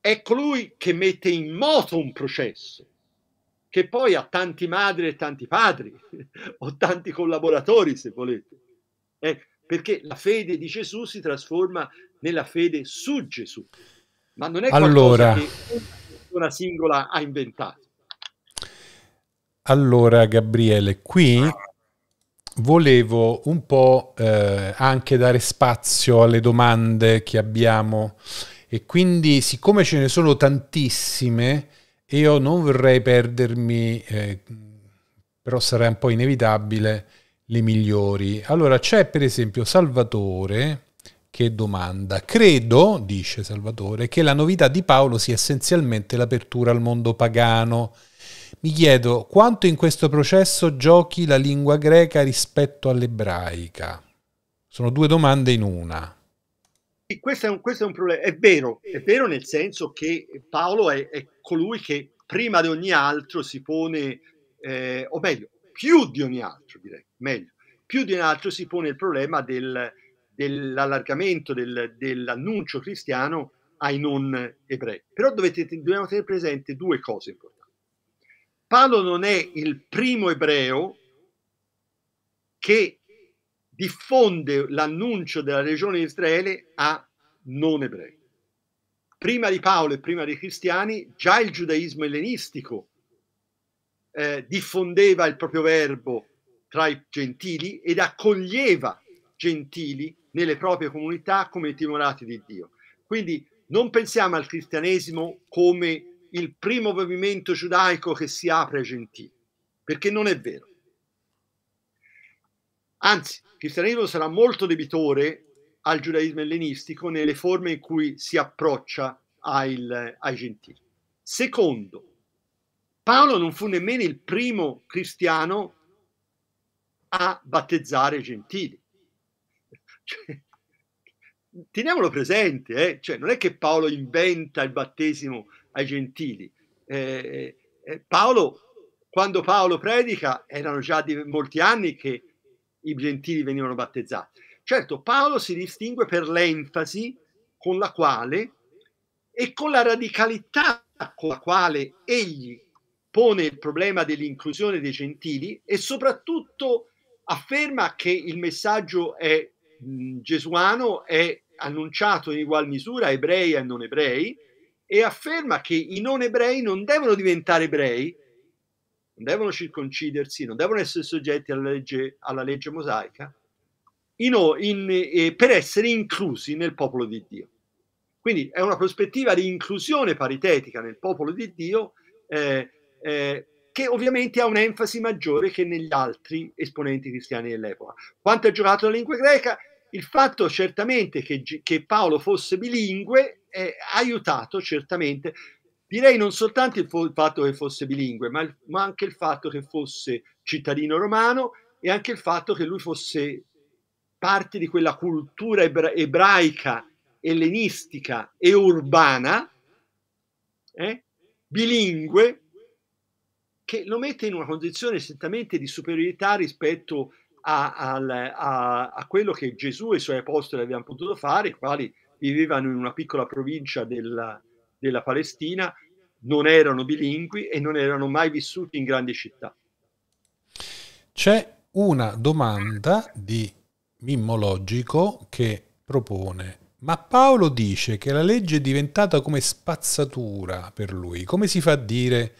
è colui che mette in moto un processo che poi ha tanti madri e tanti padri, o tanti collaboratori se volete. Eh, perché la fede di Gesù si trasforma nella fede su Gesù. Ma non è allora, che una singola ha inventato. Allora, Gabriele, qui volevo un po' eh, anche dare spazio alle domande che abbiamo e quindi siccome ce ne sono tantissime, io non vorrei perdermi, eh, però sarà un po' inevitabile, le migliori. Allora c'è per esempio Salvatore che domanda. Credo, dice Salvatore, che la novità di Paolo sia essenzialmente l'apertura al mondo pagano. Mi chiedo quanto in questo processo giochi la lingua greca rispetto all'ebraica. Sono due domande in una. Sì, questo, è un, questo è un, problema. È vero, è vero nel senso che Paolo è, è colui che prima di ogni altro si pone, eh, o meglio, più di ogni altro direi, meglio, più di ogni altro si pone il problema del, dell'allargamento del, dell'annuncio cristiano ai non ebrei. Però dovete, dobbiamo tenere presente due cose importanti. Paolo non è il primo ebreo che diffonde l'annuncio della regione di Israele a non ebrei. Prima di Paolo e prima dei cristiani, già il giudaismo ellenistico eh, diffondeva il proprio verbo tra i gentili ed accoglieva gentili nelle proprie comunità come timorati di Dio. Quindi non pensiamo al cristianesimo come il primo movimento giudaico che si apre ai gentili, perché non è vero. Anzi, il cristianesimo sarà molto debitore al giudaismo ellenistico nelle forme in cui si approccia al, ai gentili. Secondo, Paolo non fu nemmeno il primo cristiano a battezzare i gentili. Cioè, teniamolo presente, eh? cioè, non è che Paolo inventa il battesimo ai gentili. Eh, eh, eh Paolo, quando Paolo predica, erano già molti anni che i gentili venivano battezzati. Certo, Paolo si distingue per l'enfasi con la quale e con la radicalità con la quale egli pone il problema dell'inclusione dei gentili e soprattutto afferma che il messaggio è Mm, gesuano è annunciato in ugual misura a ebrei e non ebrei e afferma che i non ebrei non devono diventare ebrei, non devono circoncidersi, non devono essere soggetti alla legge, alla legge mosaica, in, in, eh, per essere inclusi nel popolo di Dio. Quindi è una prospettiva di inclusione paritetica nel popolo di Dio eh, eh, che ovviamente ha un'enfasi maggiore che negli altri esponenti cristiani dell'epoca. Quanto ha giocato la lingua greca? Il fatto certamente che, che Paolo fosse bilingue ha aiutato certamente, direi non soltanto il, il fatto che fosse bilingue, ma, il, ma anche il fatto che fosse cittadino romano e anche il fatto che lui fosse parte di quella cultura ebra ebraica, ellenistica e urbana, eh, bilingue, che lo mette in una condizione strettamente di superiorità rispetto a, a, a quello che Gesù e i suoi apostoli avevano potuto fare, i quali vivevano in una piccola provincia della, della Palestina, non erano bilingui e non erano mai vissuti in grandi città. C'è una domanda di Mimmologico che propone, ma Paolo dice che la legge è diventata come spazzatura per lui, come si fa a dire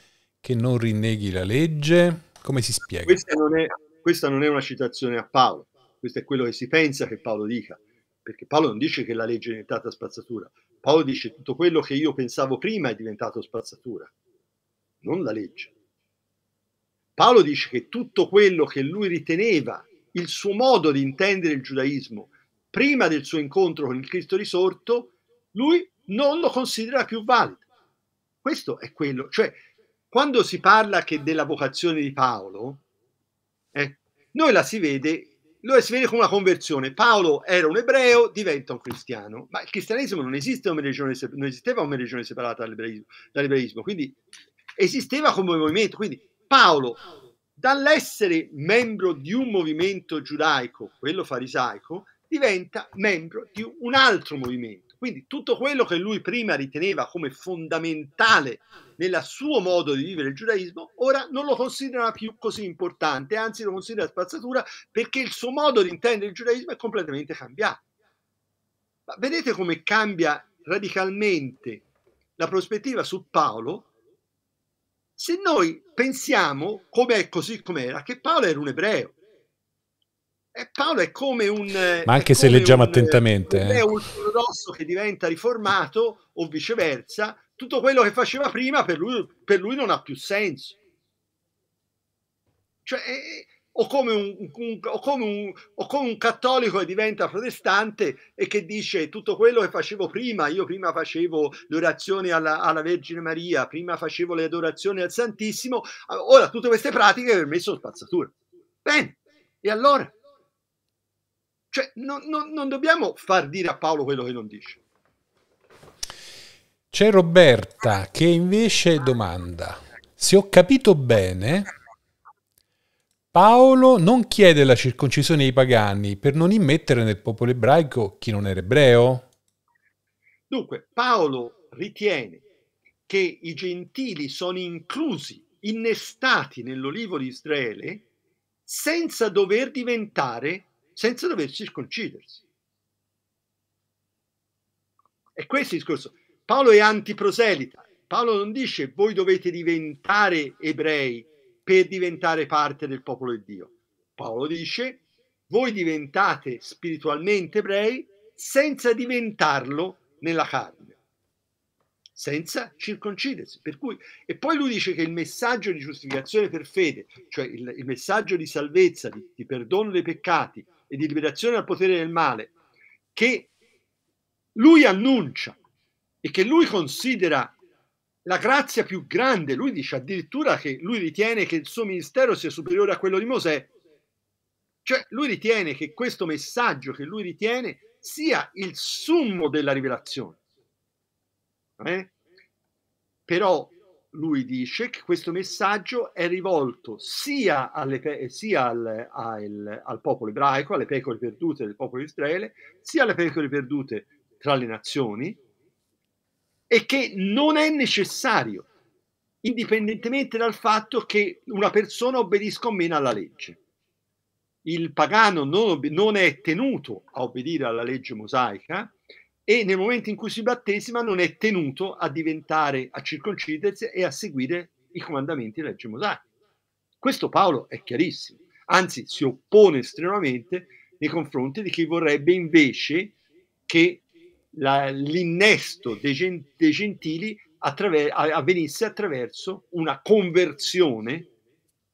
che non rinneghi la legge? Come si spiega? Questa non è, questa non è una citazione a Paolo, questo è quello che si pensa che Paolo dica, perché Paolo non dice che la legge è diventata spazzatura, Paolo dice tutto quello che io pensavo prima è diventato spazzatura, non la legge. Paolo dice che tutto quello che lui riteneva il suo modo di intendere il giudaismo prima del suo incontro con il Cristo risorto, lui non lo considera più valido. Questo è quello, cioè quando si parla che della vocazione di Paolo, eh, noi la si vede, la si vede come una conversione. Paolo era un ebreo, diventa un cristiano, ma il cristianesimo non, esiste come religione, non esisteva come religione separata dall'ebraismo, dall'ebraismo, quindi esisteva come movimento. Quindi Paolo, dall'essere membro di un movimento giudaico, quello farisaico, diventa membro di un altro movimento quindi tutto quello che lui prima riteneva come fondamentale nel suo modo di vivere il giudaismo, ora non lo considera più così importante, anzi lo considera spazzatura perché il suo modo di intendere il giudaismo è completamente cambiato. Ma vedete come cambia radicalmente la prospettiva su Paolo? Se noi pensiamo, come è così com'era, che Paolo era un ebreo, eh, Paolo è come un... Eh, Ma anche se leggiamo un, eh, attentamente. Un eh. ortodosso che diventa riformato o viceversa, tutto quello che faceva prima per lui, per lui non ha più senso. Cioè, o come un, un, o, come un, o come un, cattolico che diventa protestante e che dice tutto quello che facevo prima, io prima facevo le orazioni alla, alla Vergine Maria, prima facevo le adorazioni al Santissimo, ora tutte queste pratiche per me sono spazzatura. Bene, e allora? Cioè, non, non, non dobbiamo far dire a Paolo quello che non dice. C'è Roberta che invece domanda, se ho capito bene, Paolo non chiede la circoncisione ai pagani per non immettere nel popolo ebraico chi non era ebreo? Dunque, Paolo ritiene che i gentili sono inclusi, innestati nell'olivo di Israele, senza dover diventare senza doversi sconcidersi. E questo è il discorso. Paolo è antiproselita. Paolo non dice voi dovete diventare ebrei per diventare parte del popolo di Dio. Paolo dice voi diventate spiritualmente ebrei senza diventarlo nella carne senza circoncidersi. Per cui, e poi lui dice che il messaggio di giustificazione per fede, cioè il, il messaggio di salvezza, di, di perdono dei peccati, e di liberazione dal potere del male che lui annuncia e che lui considera la grazia più grande, lui dice addirittura che lui ritiene che il suo ministero sia superiore a quello di Mosè, cioè lui ritiene che questo messaggio che lui ritiene sia il summo della rivelazione. Eh? Però lui dice che questo messaggio è rivolto sia, alle, sia al, al, al, popolo ebraico, alle pecore perdute del popolo di Israele, sia alle pecore perdute tra le nazioni, e che non è necessario, indipendentemente dal fatto che una persona obbedisca o meno alla legge. Il pagano non, non è tenuto a obbedire alla legge mosaica e nel momento in cui si battesima non è tenuto a diventare, a circoncidersi e a seguire i comandamenti della legge mosaica. Questo Paolo è chiarissimo, anzi si oppone estremamente nei confronti di chi vorrebbe invece che la, l'innesto dei, gen, dei gentili attraver- avvenisse attraverso una conversione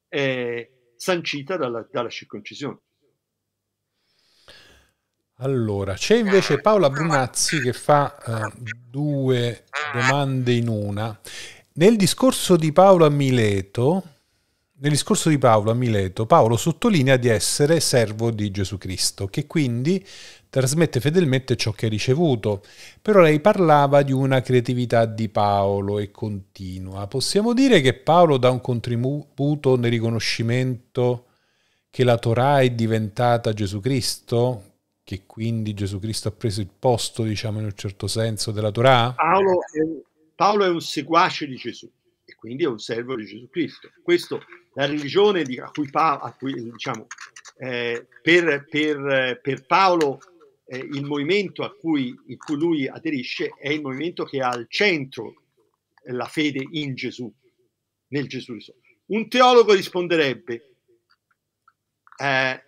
eh, sancita dalla, dalla circoncisione. Allora, c'è invece Paola ah, Brunazzi che fa eh, due domande in una. Nel discorso di Paolo a Mileto, nel discorso di Paolo a Mileto, Paolo sottolinea di essere servo di Gesù Cristo, che quindi trasmette fedelmente ciò che ha ricevuto. Però lei parlava di una creatività di Paolo e continua. Possiamo dire che Paolo dà un contributo nel riconoscimento che la Torah è diventata Gesù Cristo? che quindi Gesù Cristo ha preso il posto, diciamo in un certo senso, della Torah? Paolo è un, Paolo è un seguace di Gesù e quindi è un servo di Gesù Cristo. Questo, la religione di, a cui, Paolo, a cui diciamo, eh, per, per, per, Paolo eh, il movimento a cui, cui, lui aderisce è il movimento che ha al centro la fede in Gesù, nel Gesù Cristo. Un teologo risponderebbe, eh,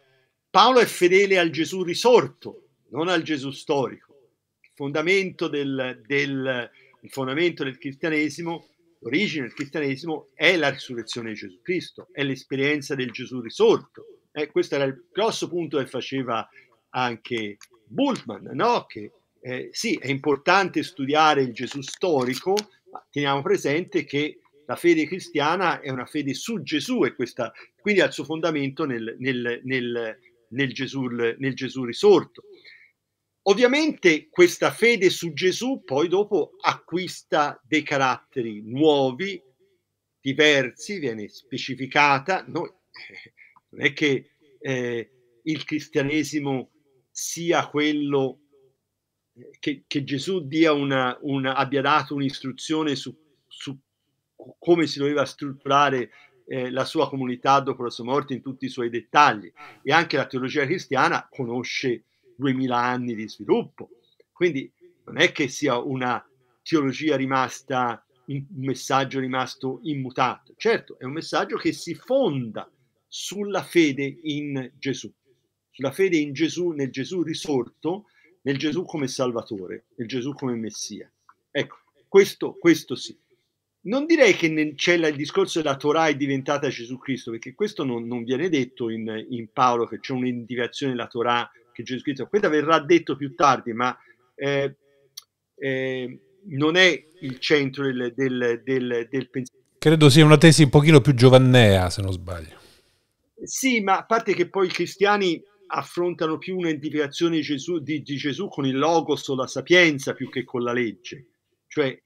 Paolo è fedele al Gesù risorto, non al Gesù storico. Il fondamento del, del, il fondamento del cristianesimo, l'origine del cristianesimo è la risurrezione di Gesù Cristo, è l'esperienza del Gesù risorto. Eh, questo era il grosso punto che faceva anche Bultmann, no? che eh, sì, è importante studiare il Gesù storico, ma teniamo presente che la fede cristiana è una fede su Gesù e questa, quindi ha il suo fondamento nel, nel, nel, nel Gesù, nel Gesù risorto. Ovviamente questa fede su Gesù poi dopo acquista dei caratteri nuovi, diversi, viene specificata. Noi, non è che eh, il cristianesimo sia quello eh, che, che Gesù una, una, abbia dato un'istruzione su, su come si doveva strutturare eh, la sua comunità dopo la sua morte in tutti i suoi dettagli e anche la teologia cristiana conosce 2000 anni di sviluppo. Quindi non è che sia una teologia rimasta, un messaggio rimasto immutato. Certo, è un messaggio che si fonda sulla fede in Gesù, sulla fede in Gesù, nel Gesù risorto, nel Gesù come Salvatore, nel Gesù come Messia. Ecco, questo, questo sì non direi che c'è il discorso della Torah è diventata Gesù Cristo, perché questo non, non viene detto in, in, Paolo, che c'è un'indicazione della Torah che Gesù Cristo, questa verrà detto più tardi, ma eh, eh, non è il centro del, del, del, del, pensiero. Credo sia una tesi un pochino più giovannea, se non sbaglio. Sì, ma a parte che poi i cristiani affrontano più un'indicazione di Gesù, di, di Gesù con il logos o la sapienza più che con la legge. Cioè,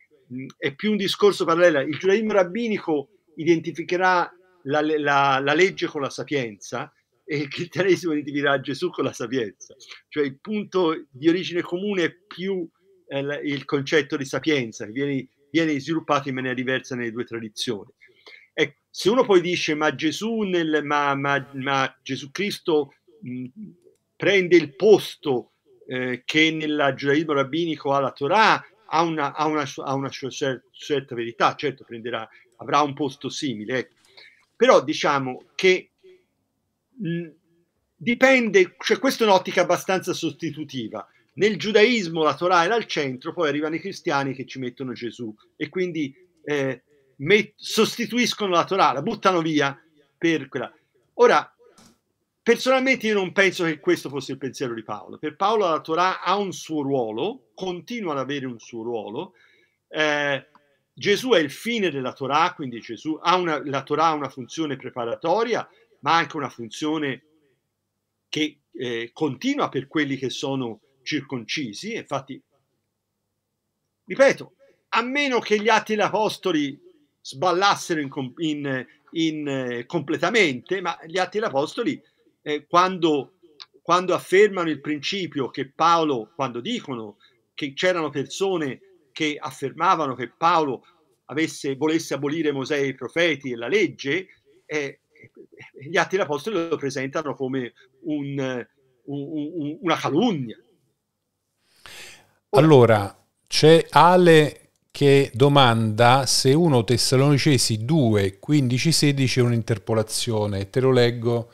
è più un discorso parallelo. Il giudaismo rabbinico identificherà la, la, la, legge con la sapienza e il cristianesimo identificherà Gesù con la sapienza. Cioè il punto di origine comune è più eh, il concetto di sapienza che viene, viene, sviluppato in maniera diversa nelle due tradizioni. E se uno poi dice ma Gesù, nel, ma, ma, ma Gesù Cristo mh, prende il posto eh, che nel giudaismo rabbinico ha la Torah ha una, ha una, ha una certa verità, certo prenderà, avrà un posto simile, ecco. però diciamo che mh, dipende, cioè questa è un'ottica abbastanza sostitutiva. Nel giudaismo la Torah era al centro, poi arrivano i cristiani che ci mettono Gesù e quindi eh, met- sostituiscono la Torah, la buttano via per quella. Ora, Personalmente io non penso che questo fosse il pensiero di Paolo. Per Paolo la Torah ha un suo ruolo, continua ad avere un suo ruolo. Eh, Gesù è il fine della Torah, quindi una, la Torah ha una funzione preparatoria, ma anche una funzione che eh, continua per quelli che sono circoncisi. Infatti, ripeto, a meno che gli atti degli apostoli sballassero in, in, eh, in, eh, completamente, ma gli atti degli apostoli eh, quando, quando affermano il principio che Paolo, quando dicono che c'erano persone che affermavano che Paolo avesse, volesse abolire Mosè, e i profeti e la legge, eh, eh, eh gli atti dell'Apostolo lo presentano come eh, un, un, un, una calunnia. allora, c'è Ale che domanda se 1 Tessalonicesi 2, 15, 16 è un'interpolazione. Te lo leggo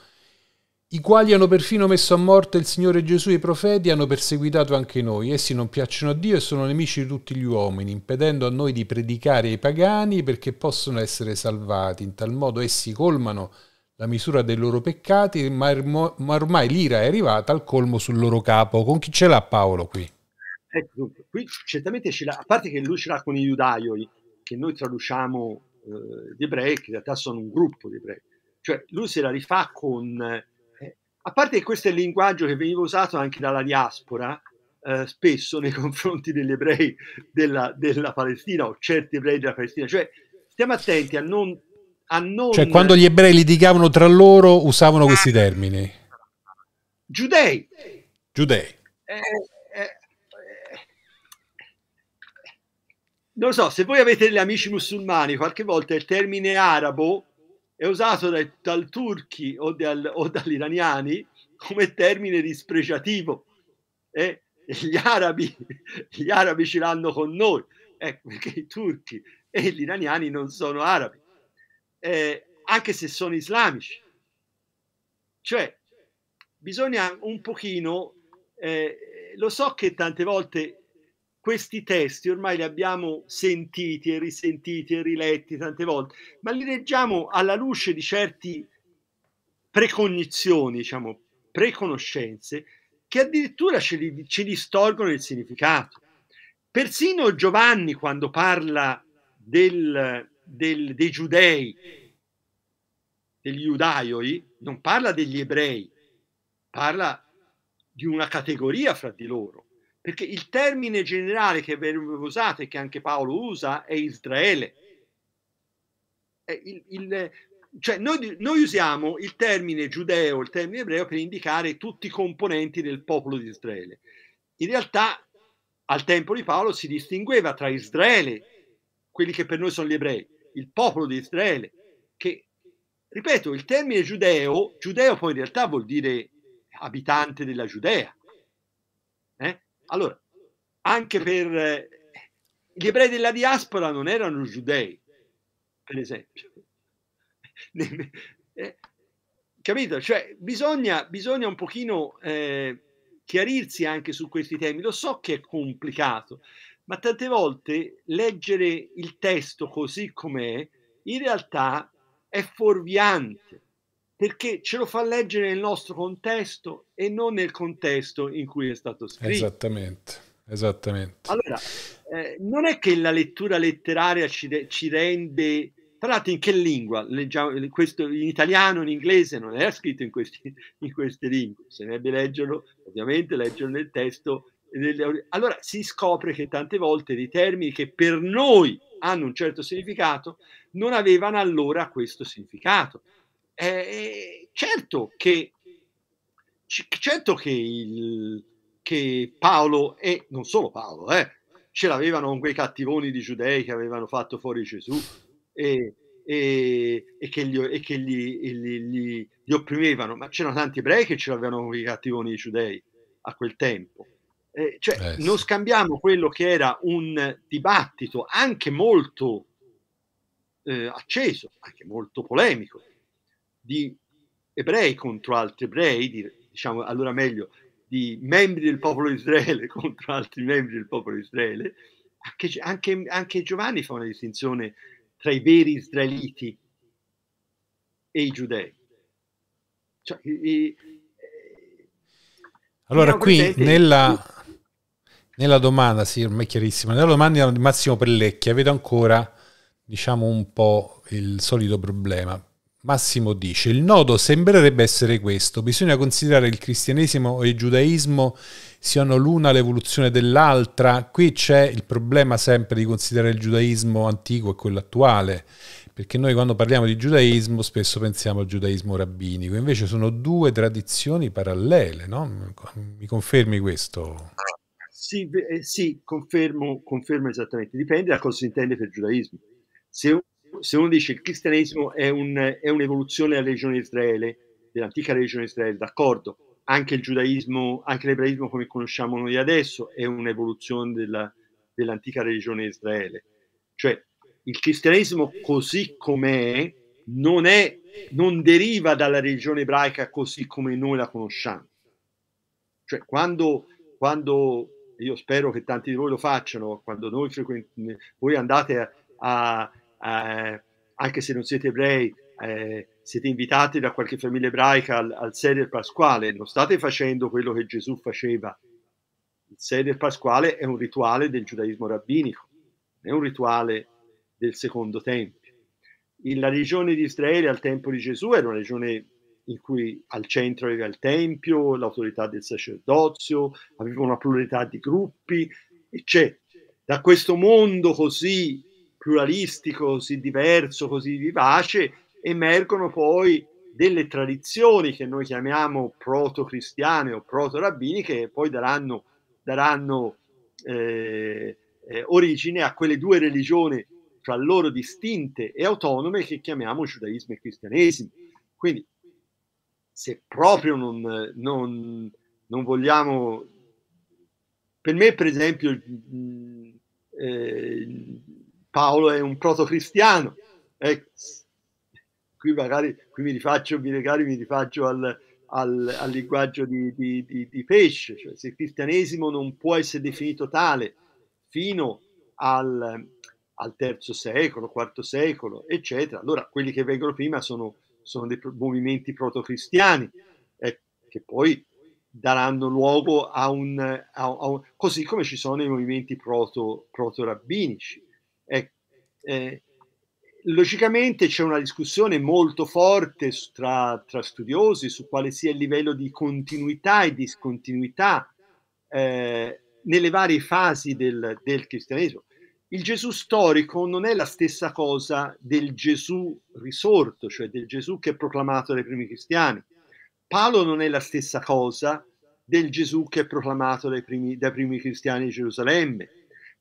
i quali hanno perfino messo a morte il Signore Gesù e i profeti hanno perseguitato anche noi. Essi non piacciono a Dio e sono nemici di tutti gli uomini, impedendo a noi di predicare ai pagani perché possono essere salvati. In tal modo essi colmano la misura dei loro peccati, ma, er ormai l'ira è arrivata al colmo sul loro capo. Con chi ce l'ha Paolo qui? Ecco, dunque, qui certamente ce l'ha, a parte che lui ce l'ha con i giudaioi, che noi traduciamo eh, gli ebrei, che in realtà sono un gruppo di ebrei. Cioè lui se la rifà con a parte che questo è il linguaggio che veniva usato anche dalla diaspora eh, spesso nei confronti degli ebrei della, della, Palestina o certi ebrei della Palestina, cioè stiamo attenti a non, a non... Cioè quando gli ebrei litigavano tra loro usavano questi termini. Giudei. Giudei. Eh, eh, non so, se voi avete degli amici musulmani, qualche volta il termine arabo è usato dai, dal turchi o, dal, o dagli iraniani come termine dispregiativo e eh? gli arabi, gli arabi ce l'hanno con noi, ecco perché i turchi e gli iraniani non sono arabi, eh, anche se sono islamici. Cioè, bisogna un pochino, eh, lo so che tante volte questi testi ormai li abbiamo sentiti e risentiti e riletti tante volte, ma li leggiamo alla luce di certe precognizioni, diciamo, preconoscenze, che addirittura ce li, ci distolgono il significato. Persino Giovanni, quando parla del, del, dei giudei, degli giudaioi, non parla degli ebrei, parla di una categoria fra di loro perché il termine generale che veniva usato che anche Paolo usa è Israele. È il, il, cioè noi, noi, usiamo il termine giudeo, il termine ebreo per indicare tutti i componenti del popolo di Israele. In realtà al tempo di Paolo si distingueva tra Israele, quelli che per noi sono gli ebrei, il popolo di Israele, che, ripeto, il termine giudeo, giudeo poi in realtà vuol dire abitante della Giudea, allora, anche per eh, gli ebrei della diaspora non erano giudei, per esempio. eh, capito? Cioè, bisogna, bisogna un pochino eh, chiarirsi anche su questi temi. Lo so che è complicato, ma tante volte leggere il testo così com'è in realtà è fuorviante perché ce lo fa leggere nel nostro contesto e non nel contesto in cui è stato scritto. Esattamente, esattamente. Allora, eh, non è che la lettura letteraria ci, de- ci rende... Tra l'altro in che lingua? Leggiamo, questo, in italiano, in inglese, non era scritto in, questi, in queste lingue. Bisognerebbe leggerlo, ovviamente, leggerlo nel testo. Nelle... Allora si scopre che tante volte dei termini che per noi hanno un certo significato non avevano allora questo significato eh, certo che, certo che, il, che Paolo e non solo Paolo, eh, ce l'avevano con quei cattivoni di giudei che avevano fatto fuori Gesù e, e, e che, gli, e che gli, gli, gli, gli, opprimevano, ma c'erano tanti ebrei che ce l'avevano con quei cattivoni di giudei a quel tempo. Eh, cioè, eh, non scambiamo quello che era un dibattito anche molto eh, acceso, anche molto polemico, di ebrei contro altri ebrei, di, diciamo allora meglio, di membri del popolo Israele contro altri membri del popolo Israele, anche, anche, anche Giovanni fa una distinzione tra i veri israeliti e i giudei. Cioè, e, e, eh, allora, diciamo qui nella, nella, domanda, sì, ormai è chiarissima, nella domanda di Massimo Pellecchia vedo ancora, diciamo, un po' il solito problema. Massimo dice, il nodo sembrerebbe essere questo, bisogna considerare il cristianesimo e il giudaismo siano l'una l'evoluzione dell'altra, qui c'è il problema sempre di considerare il giudaismo antico e quello attuale, perché noi quando parliamo di giudaismo spesso pensiamo al giudaismo rabbinico, invece sono due tradizioni parallele, no? Mi confermi questo? Sì, eh, sì confermo, confermo esattamente, dipende da cosa si intende per giudaismo. Se se uno dice che il cristianesimo è, un, è un'evoluzione della regione Israele, dell'antica regione Israele, d'accordo, anche il giudaismo, anche l'ebraismo come conosciamo noi adesso è un'evoluzione della, dell'antica regione di Israele. Cioè il cristianesimo così com'è non, è, non deriva dalla regione ebraica così come noi la conosciamo. Cioè quando, quando io spero che tanti di voi lo facciano, quando noi frequent- voi andate a, a eh, anche se non siete ebrei, eh, siete invitati da qualche famiglia ebraica al, al seder pasquale, non state facendo quello che Gesù faceva. Il seder pasquale è un rituale del giudaismo rabbinico, è un rituale del secondo tempio. In la regione di Israele al tempo di Gesù era una regione in cui al centro aveva il tempio, l'autorità del sacerdozio, aveva una pluralità di gruppi, eccetera. Da questo mondo così pluralistico, così diverso, così vivace, emergono poi delle tradizioni che noi chiamiamo proto-cristiane o proto rabbini che poi daranno, daranno eh, eh, origine a quelle due religioni fra loro distinte e autonome che chiamiamo giudaismo e cristianesimo. Quindi se proprio non, non, non vogliamo... Per me, per esempio, eh, Paolo è un proto-cristiano. Eh, qui magari qui mi rifaccio, mi magari mi rifaccio al, al, al linguaggio di, di, di, di Pesce, cioè se il cristianesimo non può essere definito tale fino al, al terzo secolo, quarto secolo, eccetera, allora quelli che vengono prima sono, sono dei movimenti proto-cristiani eh, che poi daranno luogo a un, a, a un, così come ci sono i movimenti proto, proto-rabbinici eh, eh, logicamente c'è una discussione molto forte tra, tra, studiosi su quale sia il livello di continuità e discontinuità eh, nelle varie fasi del, del, cristianesimo. Il Gesù storico non è la stessa cosa del Gesù risorto, cioè del Gesù che è proclamato dai primi cristiani. Paolo non è la stessa cosa del Gesù che è proclamato dai primi, dai primi cristiani di Gerusalemme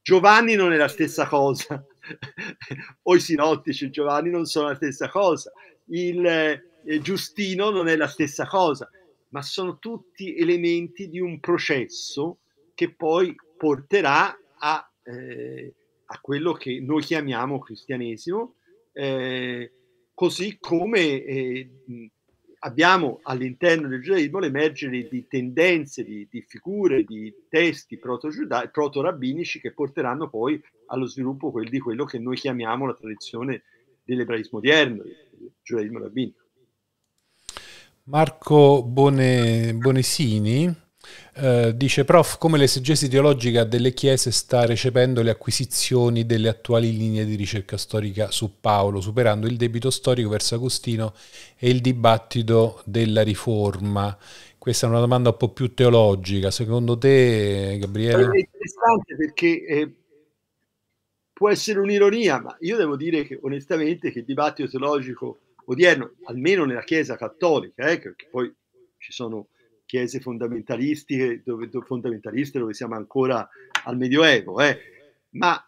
Giovanni non è la stessa cosa, o i sinottici Giovanni non sono la stessa cosa, il eh, Giustino non è la stessa cosa, ma sono tutti elementi di un processo che poi porterà a, eh, a quello che noi chiamiamo cristianesimo, eh, così come eh, abbiamo all'interno del giudaismo l'emergere di tendenze, di, di figure, di testi proto-rabbinici che porteranno poi allo sviluppo quel di quello che noi chiamiamo la tradizione dell'ebraismo odierno, il giudaismo rabbinico. Marco Bone, Bonesini eh, dice prof, come l'esegesi teologica delle chiese sta recependo le acquisizioni delle attuali linee di ricerca storica su Paolo, superando il debito storico verso Agostino e il dibattito della riforma? Questa è una domanda un po' più teologica. Secondo te, Gabriele? È interessante perché eh, può essere un'ironia, ma io devo dire che onestamente che il dibattito teologico odierno, almeno nella Chiesa cattolica, eh, perché poi ci sono chiese fondamentalistiche eh, dove, fondamentaliste dove siamo ancora al Medioevo, eh. ma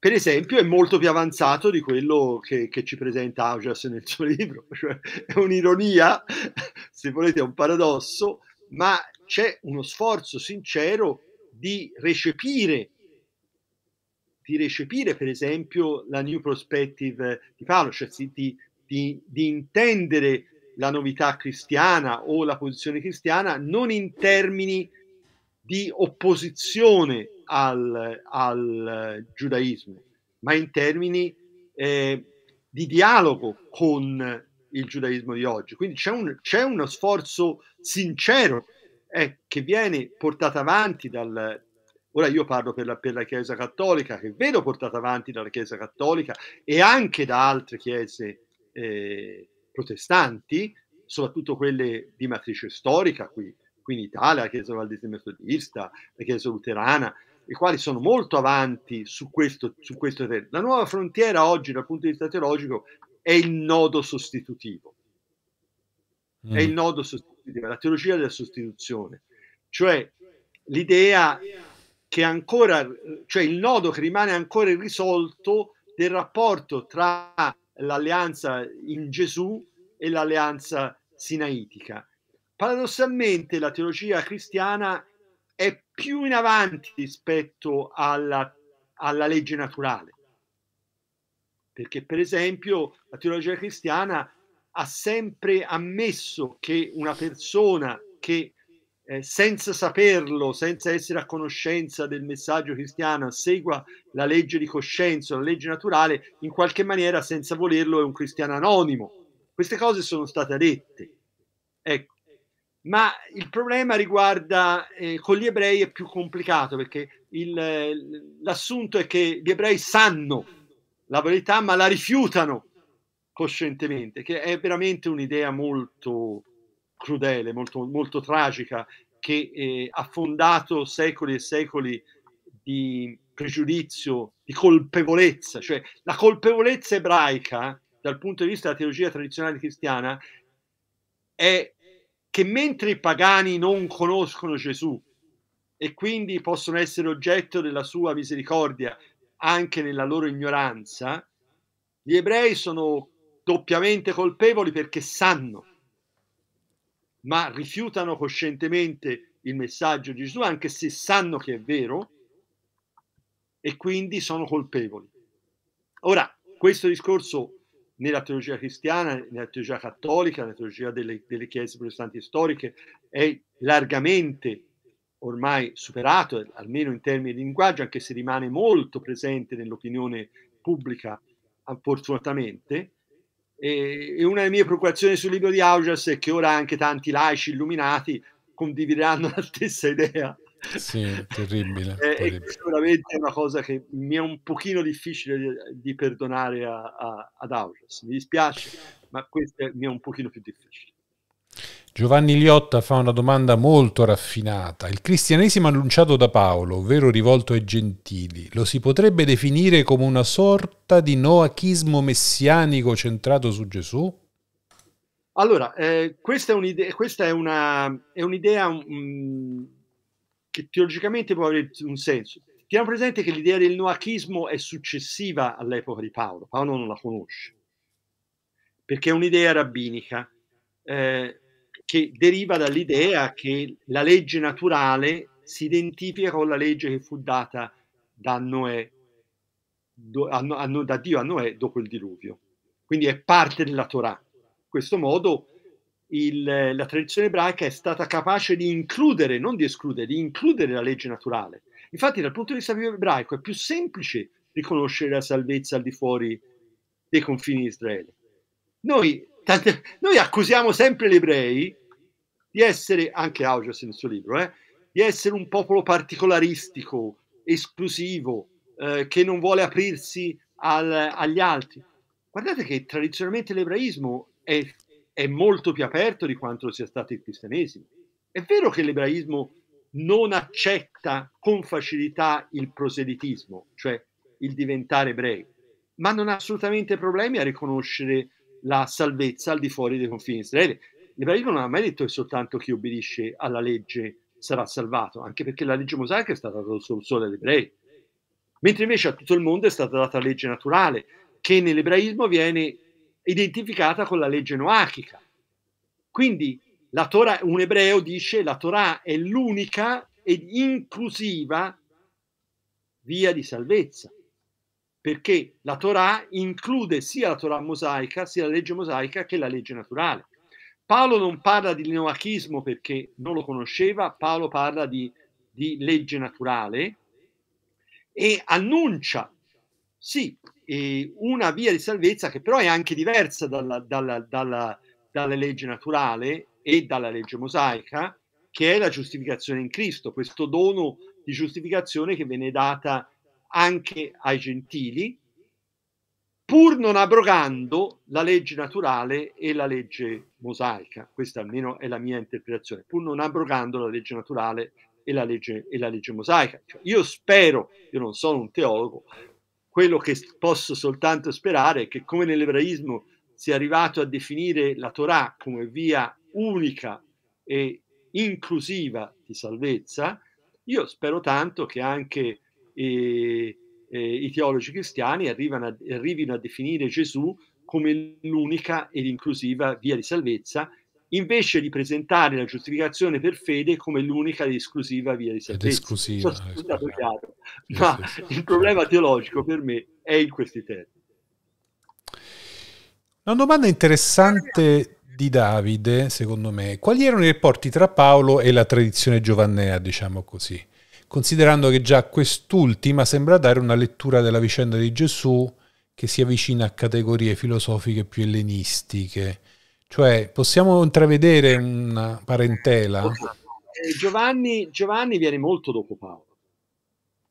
per esempio è molto più avanzato di quello che, che ci presenta Augias nel suo libro, cioè, è un'ironia, se volete è un paradosso, ma c'è uno sforzo sincero di recepire di recepire per esempio la new perspective di Paolo, cioè di, di, di intendere la novità cristiana o la posizione cristiana non in termini di opposizione al, al eh, giudaismo, ma in termini eh, di dialogo con il giudaismo di oggi. Quindi c'è, un, c'è uno sforzo sincero eh, che viene portato avanti dal... Ora io parlo per la, per la Chiesa Cattolica, che vedo portata avanti dalla Chiesa Cattolica e anche da altre chiese eh, protestanti, soprattutto quelle di matrice storica qui, qui in Italia, la Chiesa Valdese Metodista, la Chiesa Luterana, i quali sono molto avanti su questo, su questo terreno. La nuova frontiera oggi dal punto di vista teologico è il nodo sostitutivo. Mm. È il mm. nodo sostitutivo, la teologia della sostituzione, cioè l'idea che ancora, cioè il nodo che rimane ancora irrisolto del rapporto tra l'alleanza in Gesù e l'alleanza sinaitica. Paradossalmente la teologia cristiana è più in avanti rispetto alla, alla legge naturale, perché per esempio la teologia cristiana ha sempre ammesso che una persona che eh, senza saperlo, senza essere a conoscenza del messaggio cristiano, segua la legge di coscienza, la legge naturale, in qualche maniera, senza volerlo, è un cristiano anonimo. Queste cose sono state dette. Ecco. Ma il problema riguarda, eh, con gli ebrei è più complicato, perché il, l'assunto è che gli ebrei sanno la verità, ma la rifiutano coscientemente, che è veramente un'idea molto crudele, molto, molto tragica, che eh, ha fondato secoli e secoli di pregiudizio, di colpevolezza, cioè la colpevolezza ebraica dal punto di vista della teologia tradizionale cristiana è che mentre i pagani non conoscono Gesù e quindi possono essere oggetto della sua misericordia anche nella loro ignoranza, gli ebrei sono doppiamente colpevoli perché sanno ma rifiutano coscientemente il messaggio di Gesù anche se sanno che è vero e quindi sono colpevoli. Ora, questo discorso nella teologia cristiana, nella teologia cattolica, nella teologia delle, delle chiese protestanti storiche è largamente ormai superato, almeno in termini di linguaggio, anche se rimane molto presente nell'opinione pubblica, fortunatamente, e, una delle mie preoccupazioni sul libro di Augias è che ora anche tanti laici illuminati condivideranno la stessa idea. Sì, terribile. Eh, e, terribile. e questa veramente è una cosa che mi è un pochino difficile di, di perdonare a, a, ad Augias. Mi dispiace, ma questo mi è un pochino più difficile. Giovanni Liotta fa una domanda molto raffinata. Il cristianesimo annunciato da Paolo, ovvero rivolto ai gentili, lo si potrebbe definire come una sorta di noachismo messianico centrato su Gesù? Allora, eh, questa è un'idea, questa è una, è un'idea mh, che teologicamente può avere un senso. Tiamo presente che l'idea del noachismo è successiva all'epoca di Paolo, Paolo non la conosce, perché è un'idea rabbinica. Eh, che deriva dall'idea che la legge naturale si identifica con la legge che fu data da Noè, do, a, a, da Dio a Noè dopo il diluvio. Quindi è parte della Torah. In questo modo il, la tradizione ebraica è stata capace di includere, non di escludere, di includere la legge naturale. Infatti dal punto di vista ebraico è più semplice riconoscere la salvezza al di fuori dei confini di Israele. Noi, tante, noi accusiamo sempre gli ebrei di essere, anche Augias nel suo libro, eh, di essere un popolo particolaristico, esclusivo, eh, che non vuole aprirsi al, agli altri. Guardate che tradizionalmente l'ebraismo è, è molto più aperto di quanto sia stato il cristianesimo. È vero che l'ebraismo non accetta con facilità il proselitismo, cioè il diventare ebrei, ma non ha assolutamente problemi a riconoscere la salvezza al di fuori dei confini israeli l'ebraismo non ha mai detto che soltanto chi obbedisce alla legge sarà salvato, anche perché la legge mosaica è stata data solo agli ebrei, mentre invece a tutto il mondo è stata data la legge naturale, che nell'ebraismo viene identificata con la legge noachica. Quindi Torah, un ebreo dice la Torah è l'unica ed inclusiva via di salvezza, perché la Torah include sia la Torah mosaica, sia la legge mosaica che la legge naturale. Paolo non parla di neoachismo perché non lo conosceva, Paolo parla di, di legge naturale e annuncia, sì, eh, una via di salvezza che però è anche diversa dalla, dalla, dalla, dalla legge naturale e dalla legge mosaica, che è la giustificazione in Cristo, questo dono di giustificazione che viene data anche ai gentili pur non abrogando la legge naturale e la legge mosaica. Questa almeno è la mia interpretazione, pur non abrogando la legge naturale e la legge, e la legge mosaica. Cioè, io spero, io non sono un teologo, quello che posso soltanto sperare è che come nell'ebraismo si è arrivato a definire la Torah come via unica e inclusiva di salvezza, io spero tanto che anche eh, eh, i teologi cristiani a, arrivino a definire Gesù come l'unica ed inclusiva via di salvezza, invece di presentare la giustificazione per fede come l'unica ed esclusiva via di salvezza. So, chiaro, ma il problema teologico per me è in questi termini. Una domanda interessante di Davide, secondo me. Quali erano i rapporti tra Paolo e la tradizione giovannea, diciamo così? considerando che già quest'ultima sembra dare una lettura della vicenda di Gesù che si avvicina a categorie filosofiche più ellenistiche. Cioè, possiamo intravedere una parentela? Eh, Giovanni, Giovanni viene molto dopo Paolo.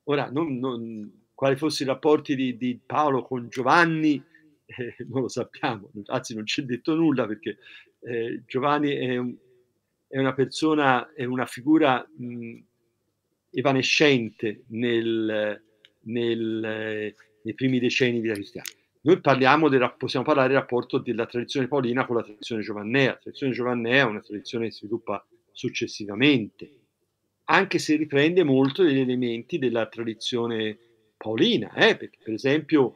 Ora, non, non, quali fossero i rapporti di, di Paolo con Giovanni, eh, non lo sappiamo, anzi non c'è detto nulla perché eh, Giovanni è, un, è, una persona, è una figura mh, evanescente nel, nel, nei primi decenni della vita cristiana. Noi del, possiamo parlare del rapporto della tradizione paolina con la tradizione giovannea. La tradizione giovannea è una tradizione che si sviluppa successivamente, anche se riprende molto degli elementi della tradizione paolina, eh? perché per esempio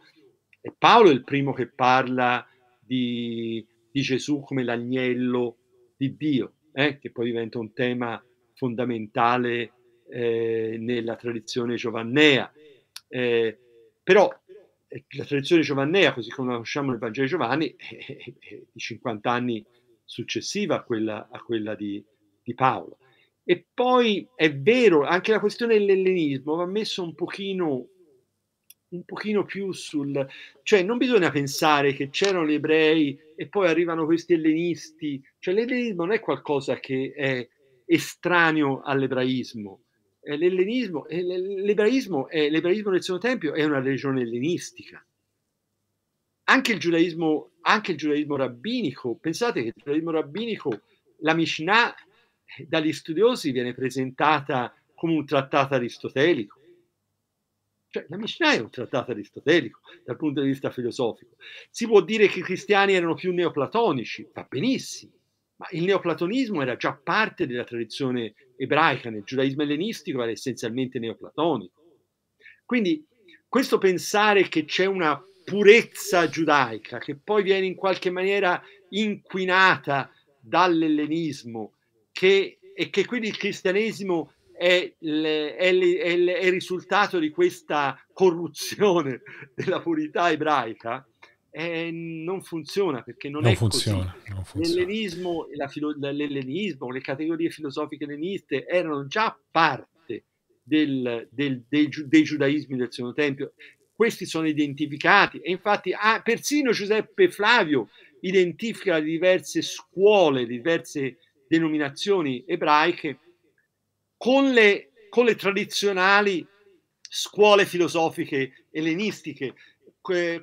è Paolo il primo che parla di, di Gesù come l'agnello di Dio, eh? che poi diventa un tema fondamentale eh, nella tradizione giovannea. Eh, però eh, la tradizione giovannea, così come la conosciamo nel Vangelo di Giovanni, è, di 50 anni successiva a quella, a quella di, di, Paolo. E poi è vero, anche la questione dell'ellenismo va messa un pochino, un pochino più sul... cioè non bisogna pensare che c'erano gli ebrei e poi arrivano questi ellenisti, cioè l'ellenismo non è qualcosa che è estraneo all'ebraismo, eh, l'ellenismo, eh, l'ebraismo, eh, l'ebraismo del suo Tempio è una religione ellenistica. Anche il, giudaismo, anche il giudaismo rabbinico, pensate che il giudaismo rabbinico, la Mishnah dagli studiosi viene presentata come un trattato aristotelico. Cioè, la Mishnah è un trattato aristotelico dal punto di vista filosofico. Si può dire che i cristiani erano più neoplatonici, va benissimo, ma il neoplatonismo era già parte della tradizione ebraica, nel giudaismo ellenistico era essenzialmente neoplatonico. Quindi questo pensare che c'è una purezza giudaica che poi viene in qualche maniera inquinata dall'ellenismo che, e che quindi il cristianesimo è, le, è, le, è, è il risultato di questa corruzione della purità ebraica, eh, non funziona perché non, non è funziona, così. Non funziona. L'ellenismo, filo- l'ellenismo, le categorie filosofiche elleniste erano già parte del, del, dei, dei, giudaismi del secondo tempio. Questi sono identificati e infatti ah, persino Giuseppe Flavio identifica le diverse scuole, le diverse denominazioni ebraiche con le, con le tradizionali scuole filosofiche ellenistiche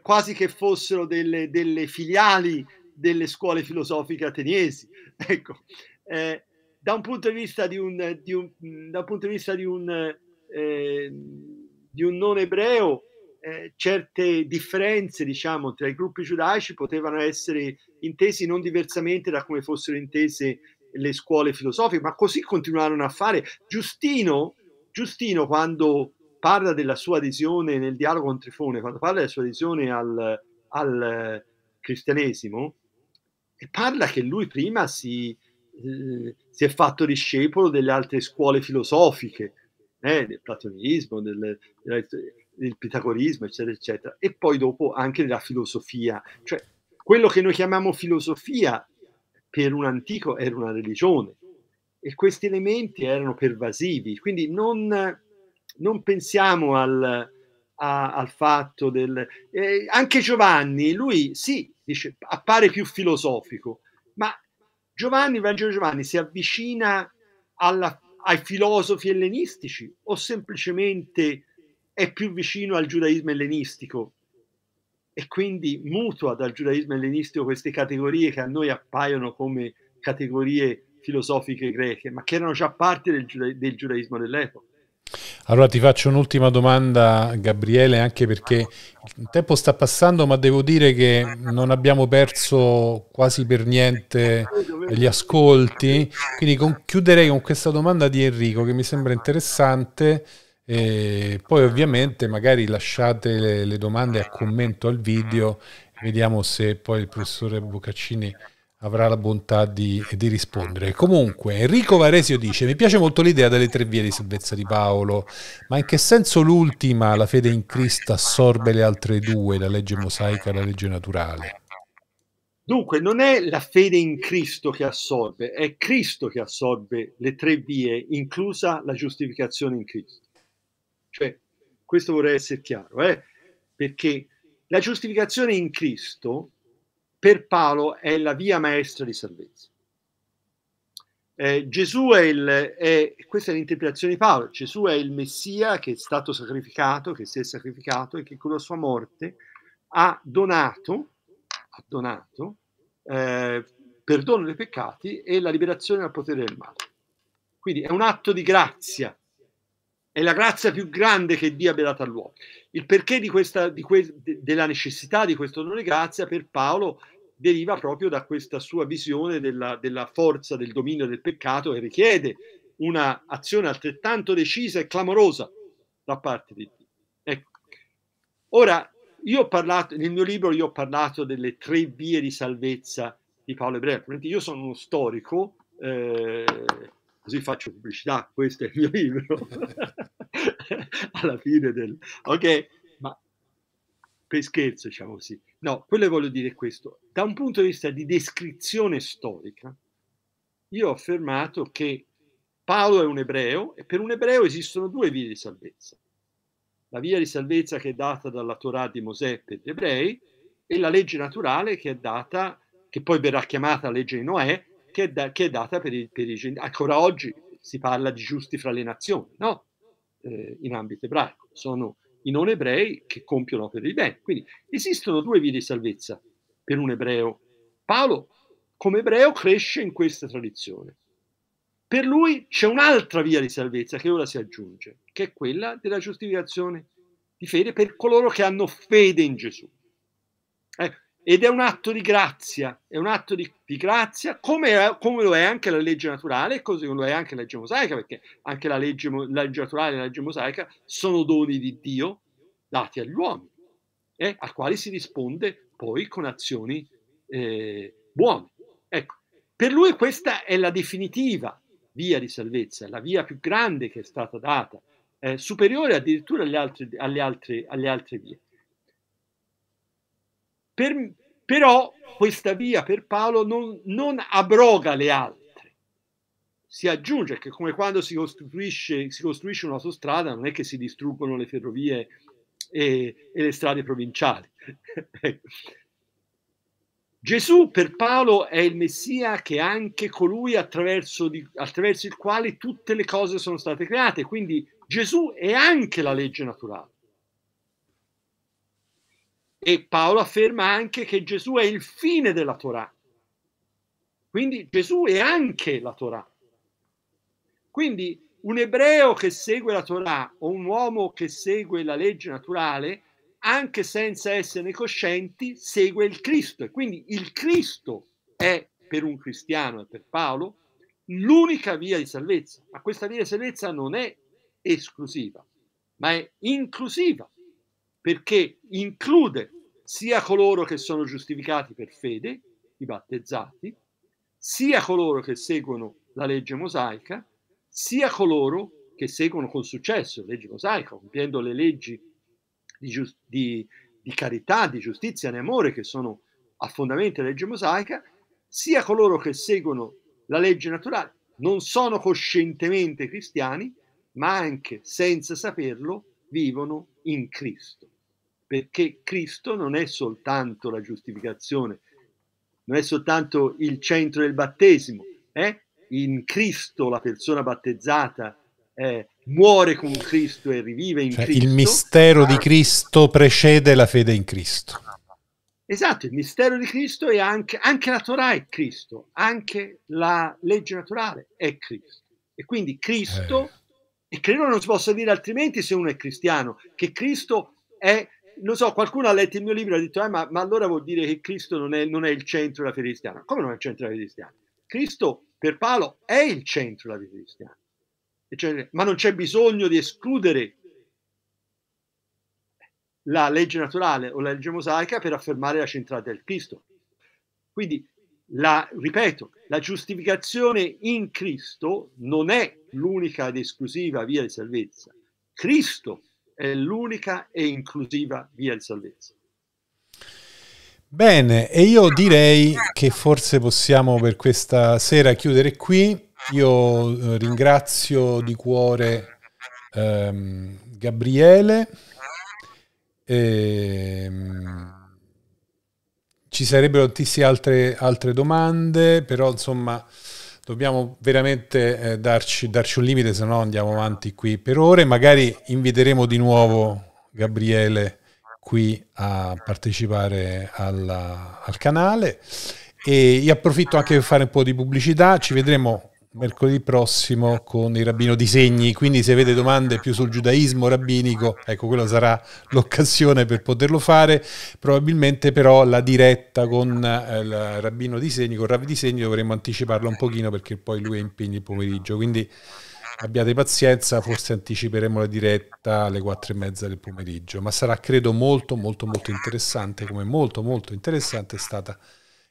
quasi che fossero delle, delle, filiali delle scuole filosofiche ateniesi. Ecco, eh, da un punto di vista di un, di un, di vista di un, eh, di un non ebreo, eh, certe differenze diciamo, tra i gruppi giudaici potevano essere intesi non diversamente da come fossero intese le scuole filosofiche, ma così continuarono a fare. Giustino, Giustino quando parla della sua adesione nel dialogo con Trifone, quando parla della sua adesione al, al eh, cristianesimo, parla che lui prima si, eh, si, è fatto discepolo delle altre scuole filosofiche, eh, del platonismo, del, del, del pitagorismo, eccetera, eccetera, e poi dopo anche della filosofia. Cioè, quello che noi chiamiamo filosofia per un antico era una religione e questi elementi erano pervasivi, quindi non non pensiamo al, a, al fatto del... Eh, anche Giovanni, lui sì, dice, appare più filosofico, ma Giovanni, Vangelo Giovanni si avvicina alla, ai filosofi ellenistici o semplicemente è più vicino al giudaismo ellenistico e quindi mutua dal giudaismo ellenistico queste categorie che a noi appaiono come categorie filosofiche greche, ma che erano già parte del, giuda- del giudaismo dell'epoca. Allora ti faccio un'ultima domanda, Gabriele, anche perché il tempo sta passando, ma devo dire che non abbiamo perso quasi per niente gli ascolti. Quindi con, chiuderei con questa domanda di Enrico che mi sembra interessante. E poi ovviamente magari lasciate le, le domande a commento al video, vediamo se poi il professore Boccaccini avrà la bontà di, di, rispondere. Comunque, Enrico Varesio dice: Mi piace molto l'idea delle tre vie di salvezza di Paolo, ma in che senso l'ultima, la fede in Cristo, assorbe le altre due, la legge mosaica e la legge naturale? Dunque, non è la fede in Cristo che assorbe, è Cristo che assorbe le tre vie, inclusa la giustificazione in Cristo. Cioè, questo vorrei essere chiaro, eh? perché la giustificazione in Cristo per Paolo è la via maestra di salvezza. Eh, Gesù è il, è, questa è l'interpretazione di Paolo, Gesù è il Messia che è stato sacrificato, che si è sacrificato e che con la sua morte ha donato, ha donato eh, perdono dei peccati e la liberazione dal potere del male. Quindi è un atto di grazia è la grazia più grande che Dio abbia dato all'uomo. Il perché di questa, di quel, della necessità di questo dono di grazia per Paolo deriva proprio da questa sua visione della, della forza del dominio del peccato e richiede un'azione altrettanto decisa e clamorosa da parte di Dio. Ecco. Ora, io ho parlato, nel mio libro io ho parlato delle tre vie di salvezza di Paolo Ebreo. Io sono uno storico, eh, così faccio pubblicità, questo è il mio libro, alla fine del... Ok, ma per scherzo diciamo così. No, quello che voglio dire è questo. Da un punto di vista di descrizione storica, io ho affermato che Paolo è un ebreo e per un ebreo esistono due vie di salvezza. La via di salvezza che è data dalla Torah di Mosè per gli ebrei e la legge naturale che è data, che poi verrà chiamata legge di Noè, che è, da, che è data per i, per i, Ancora oggi si parla di giusti fra le nazioni, no? Eh, in ambito ebraico. Sono i non ebrei che compiono opere di bene. Quindi esistono due vie di salvezza per un ebreo. Paolo, come ebreo, cresce in questa tradizione. Per lui c'è un'altra via di salvezza che ora si aggiunge, che è quella della giustificazione di fede per coloro che hanno fede in Gesù. Ecco, ed è un atto di grazia, è un atto di, di grazia come, come, lo è anche la legge naturale, così lo è anche la legge mosaica, perché anche la legge, la legge naturale e la legge mosaica sono doni di Dio dati agli uomini, eh, a quali si risponde poi con azioni eh, buone. Ecco, per lui questa è la definitiva via di salvezza, la via più grande che è stata data, eh, superiore addirittura alle altre, alle altre, alle altre vie. Per, però questa via per Paolo non, non, abroga le altre, si aggiunge che come quando si costruisce, si costruisce un'autostrada non è che si distruggono le ferrovie e, e le strade provinciali. Gesù per Paolo è il Messia che è anche colui attraverso, di, attraverso il quale tutte le cose sono state create, quindi Gesù è anche la legge naturale. E Paolo afferma anche che Gesù è il fine della Torah. Quindi Gesù è anche la Torah. Quindi un ebreo che segue la Torah o un uomo che segue la legge naturale, anche senza esserne coscienti, segue il Cristo. E quindi il Cristo è per un cristiano e per Paolo l'unica via di salvezza. Ma questa via di salvezza non è esclusiva, ma è inclusiva, perché include sia coloro che sono giustificati per fede, i battezzati, sia coloro che seguono la legge mosaica, sia coloro che seguono con successo la legge mosaica, compiendo le leggi di, giu- di, di carità, di giustizia e di amore che sono a fondamento della legge mosaica, sia coloro che seguono la legge naturale, non sono coscientemente cristiani, ma anche senza saperlo vivono in Cristo perché Cristo non è soltanto la giustificazione, non è soltanto il centro del battesimo, eh? in Cristo la persona battezzata eh, muore con Cristo e rivive in cioè, Cristo. Il mistero di ah. Cristo precede la fede in Cristo. Esatto, il mistero di Cristo è anche, anche, la Torah è Cristo, anche la legge naturale è Cristo. E quindi Cristo, eh. e credo non si possa dire altrimenti se uno è cristiano, che Cristo è lo so, qualcuno ha letto il mio libro e ha detto, eh, ma, ma, allora vuol dire che Cristo non è, non è il centro della fede cristiana. Come non è il centro della fede cristiana? Cristo per Paolo è il centro della fede cristiana. Cioè, ma non c'è bisogno di escludere la legge naturale o la legge mosaica per affermare la centralità del Cristo. Quindi, la, ripeto, la giustificazione in Cristo non è l'unica ed esclusiva via di salvezza. Cristo è l'unica e inclusiva via di salvezza. Bene, e io direi che forse possiamo per questa sera chiudere qui. Io eh, ringrazio di cuore ehm, Gabriele. Ehm, ci sarebbero tantissime altre, altre domande, però insomma dobbiamo veramente eh, darci, darci, un limite, se no andiamo avanti qui per ore. Magari inviteremo di nuovo Gabriele qui a partecipare alla, al canale e io approfitto anche per fare un po' di pubblicità. Ci vedremo mercoledì prossimo con il rabbino di segni, quindi se avete domande più sul giudaismo rabbinico, ecco quella sarà l'occasione per poterlo fare, probabilmente però la diretta con eh, il rabbino di segni, con il rabbi di segni dovremmo anticiparla un pochino perché poi lui è impegno il pomeriggio, quindi abbiate pazienza, forse anticiperemo la diretta alle quattro e mezza del pomeriggio, ma sarà credo molto molto molto interessante, come molto molto interessante è stata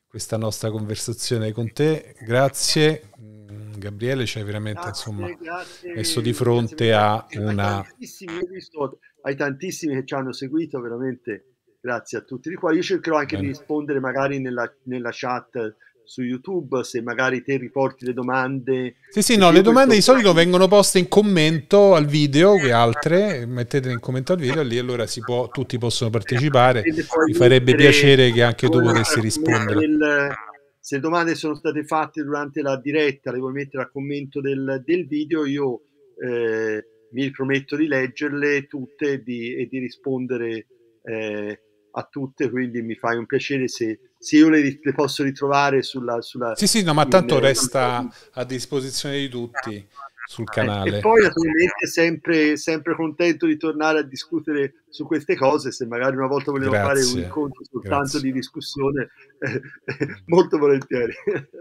questa nostra conversazione con te. Grazie mm, Gabriele, ci hai veramente grazie, insomma, grazie, messo di fronte grazie, a una... Ai tantissimi, visto, ai tantissimi che ci hanno seguito, veramente grazie a tutti di qua. Io cercherò anche Bene. di rispondere magari nella, nella chat su YouTube, se magari te riporti le domande. Sì, sì, no, le domande di solito vengono poste in commento al video, e altre, mettetele in commento al video, lì allora si può, tutti possono partecipare. Mi farebbe piacere che anche tu potessi rispondere. Nel, se domande sono state fatte durante la diretta, le vuoi mettere a commento del, del video, io eh, mi prometto di leggerle tutte e di, e di rispondere eh, a tutte, quindi mi fai un piacere se se io le, le posso ritrovare sulla, sulla... Sì, sì, no, ma tanto in, resta a disposizione di tutti sul eh, canale. E poi naturalmente sempre, sempre contento di tornare a discutere su queste cose, se magari una volta vogliamo fare un incontro soltanto grazie. di discussione, eh, eh, molto volentieri.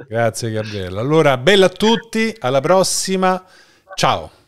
Grazie Gabriella. Allora, bella a tutti, alla prossima, ciao.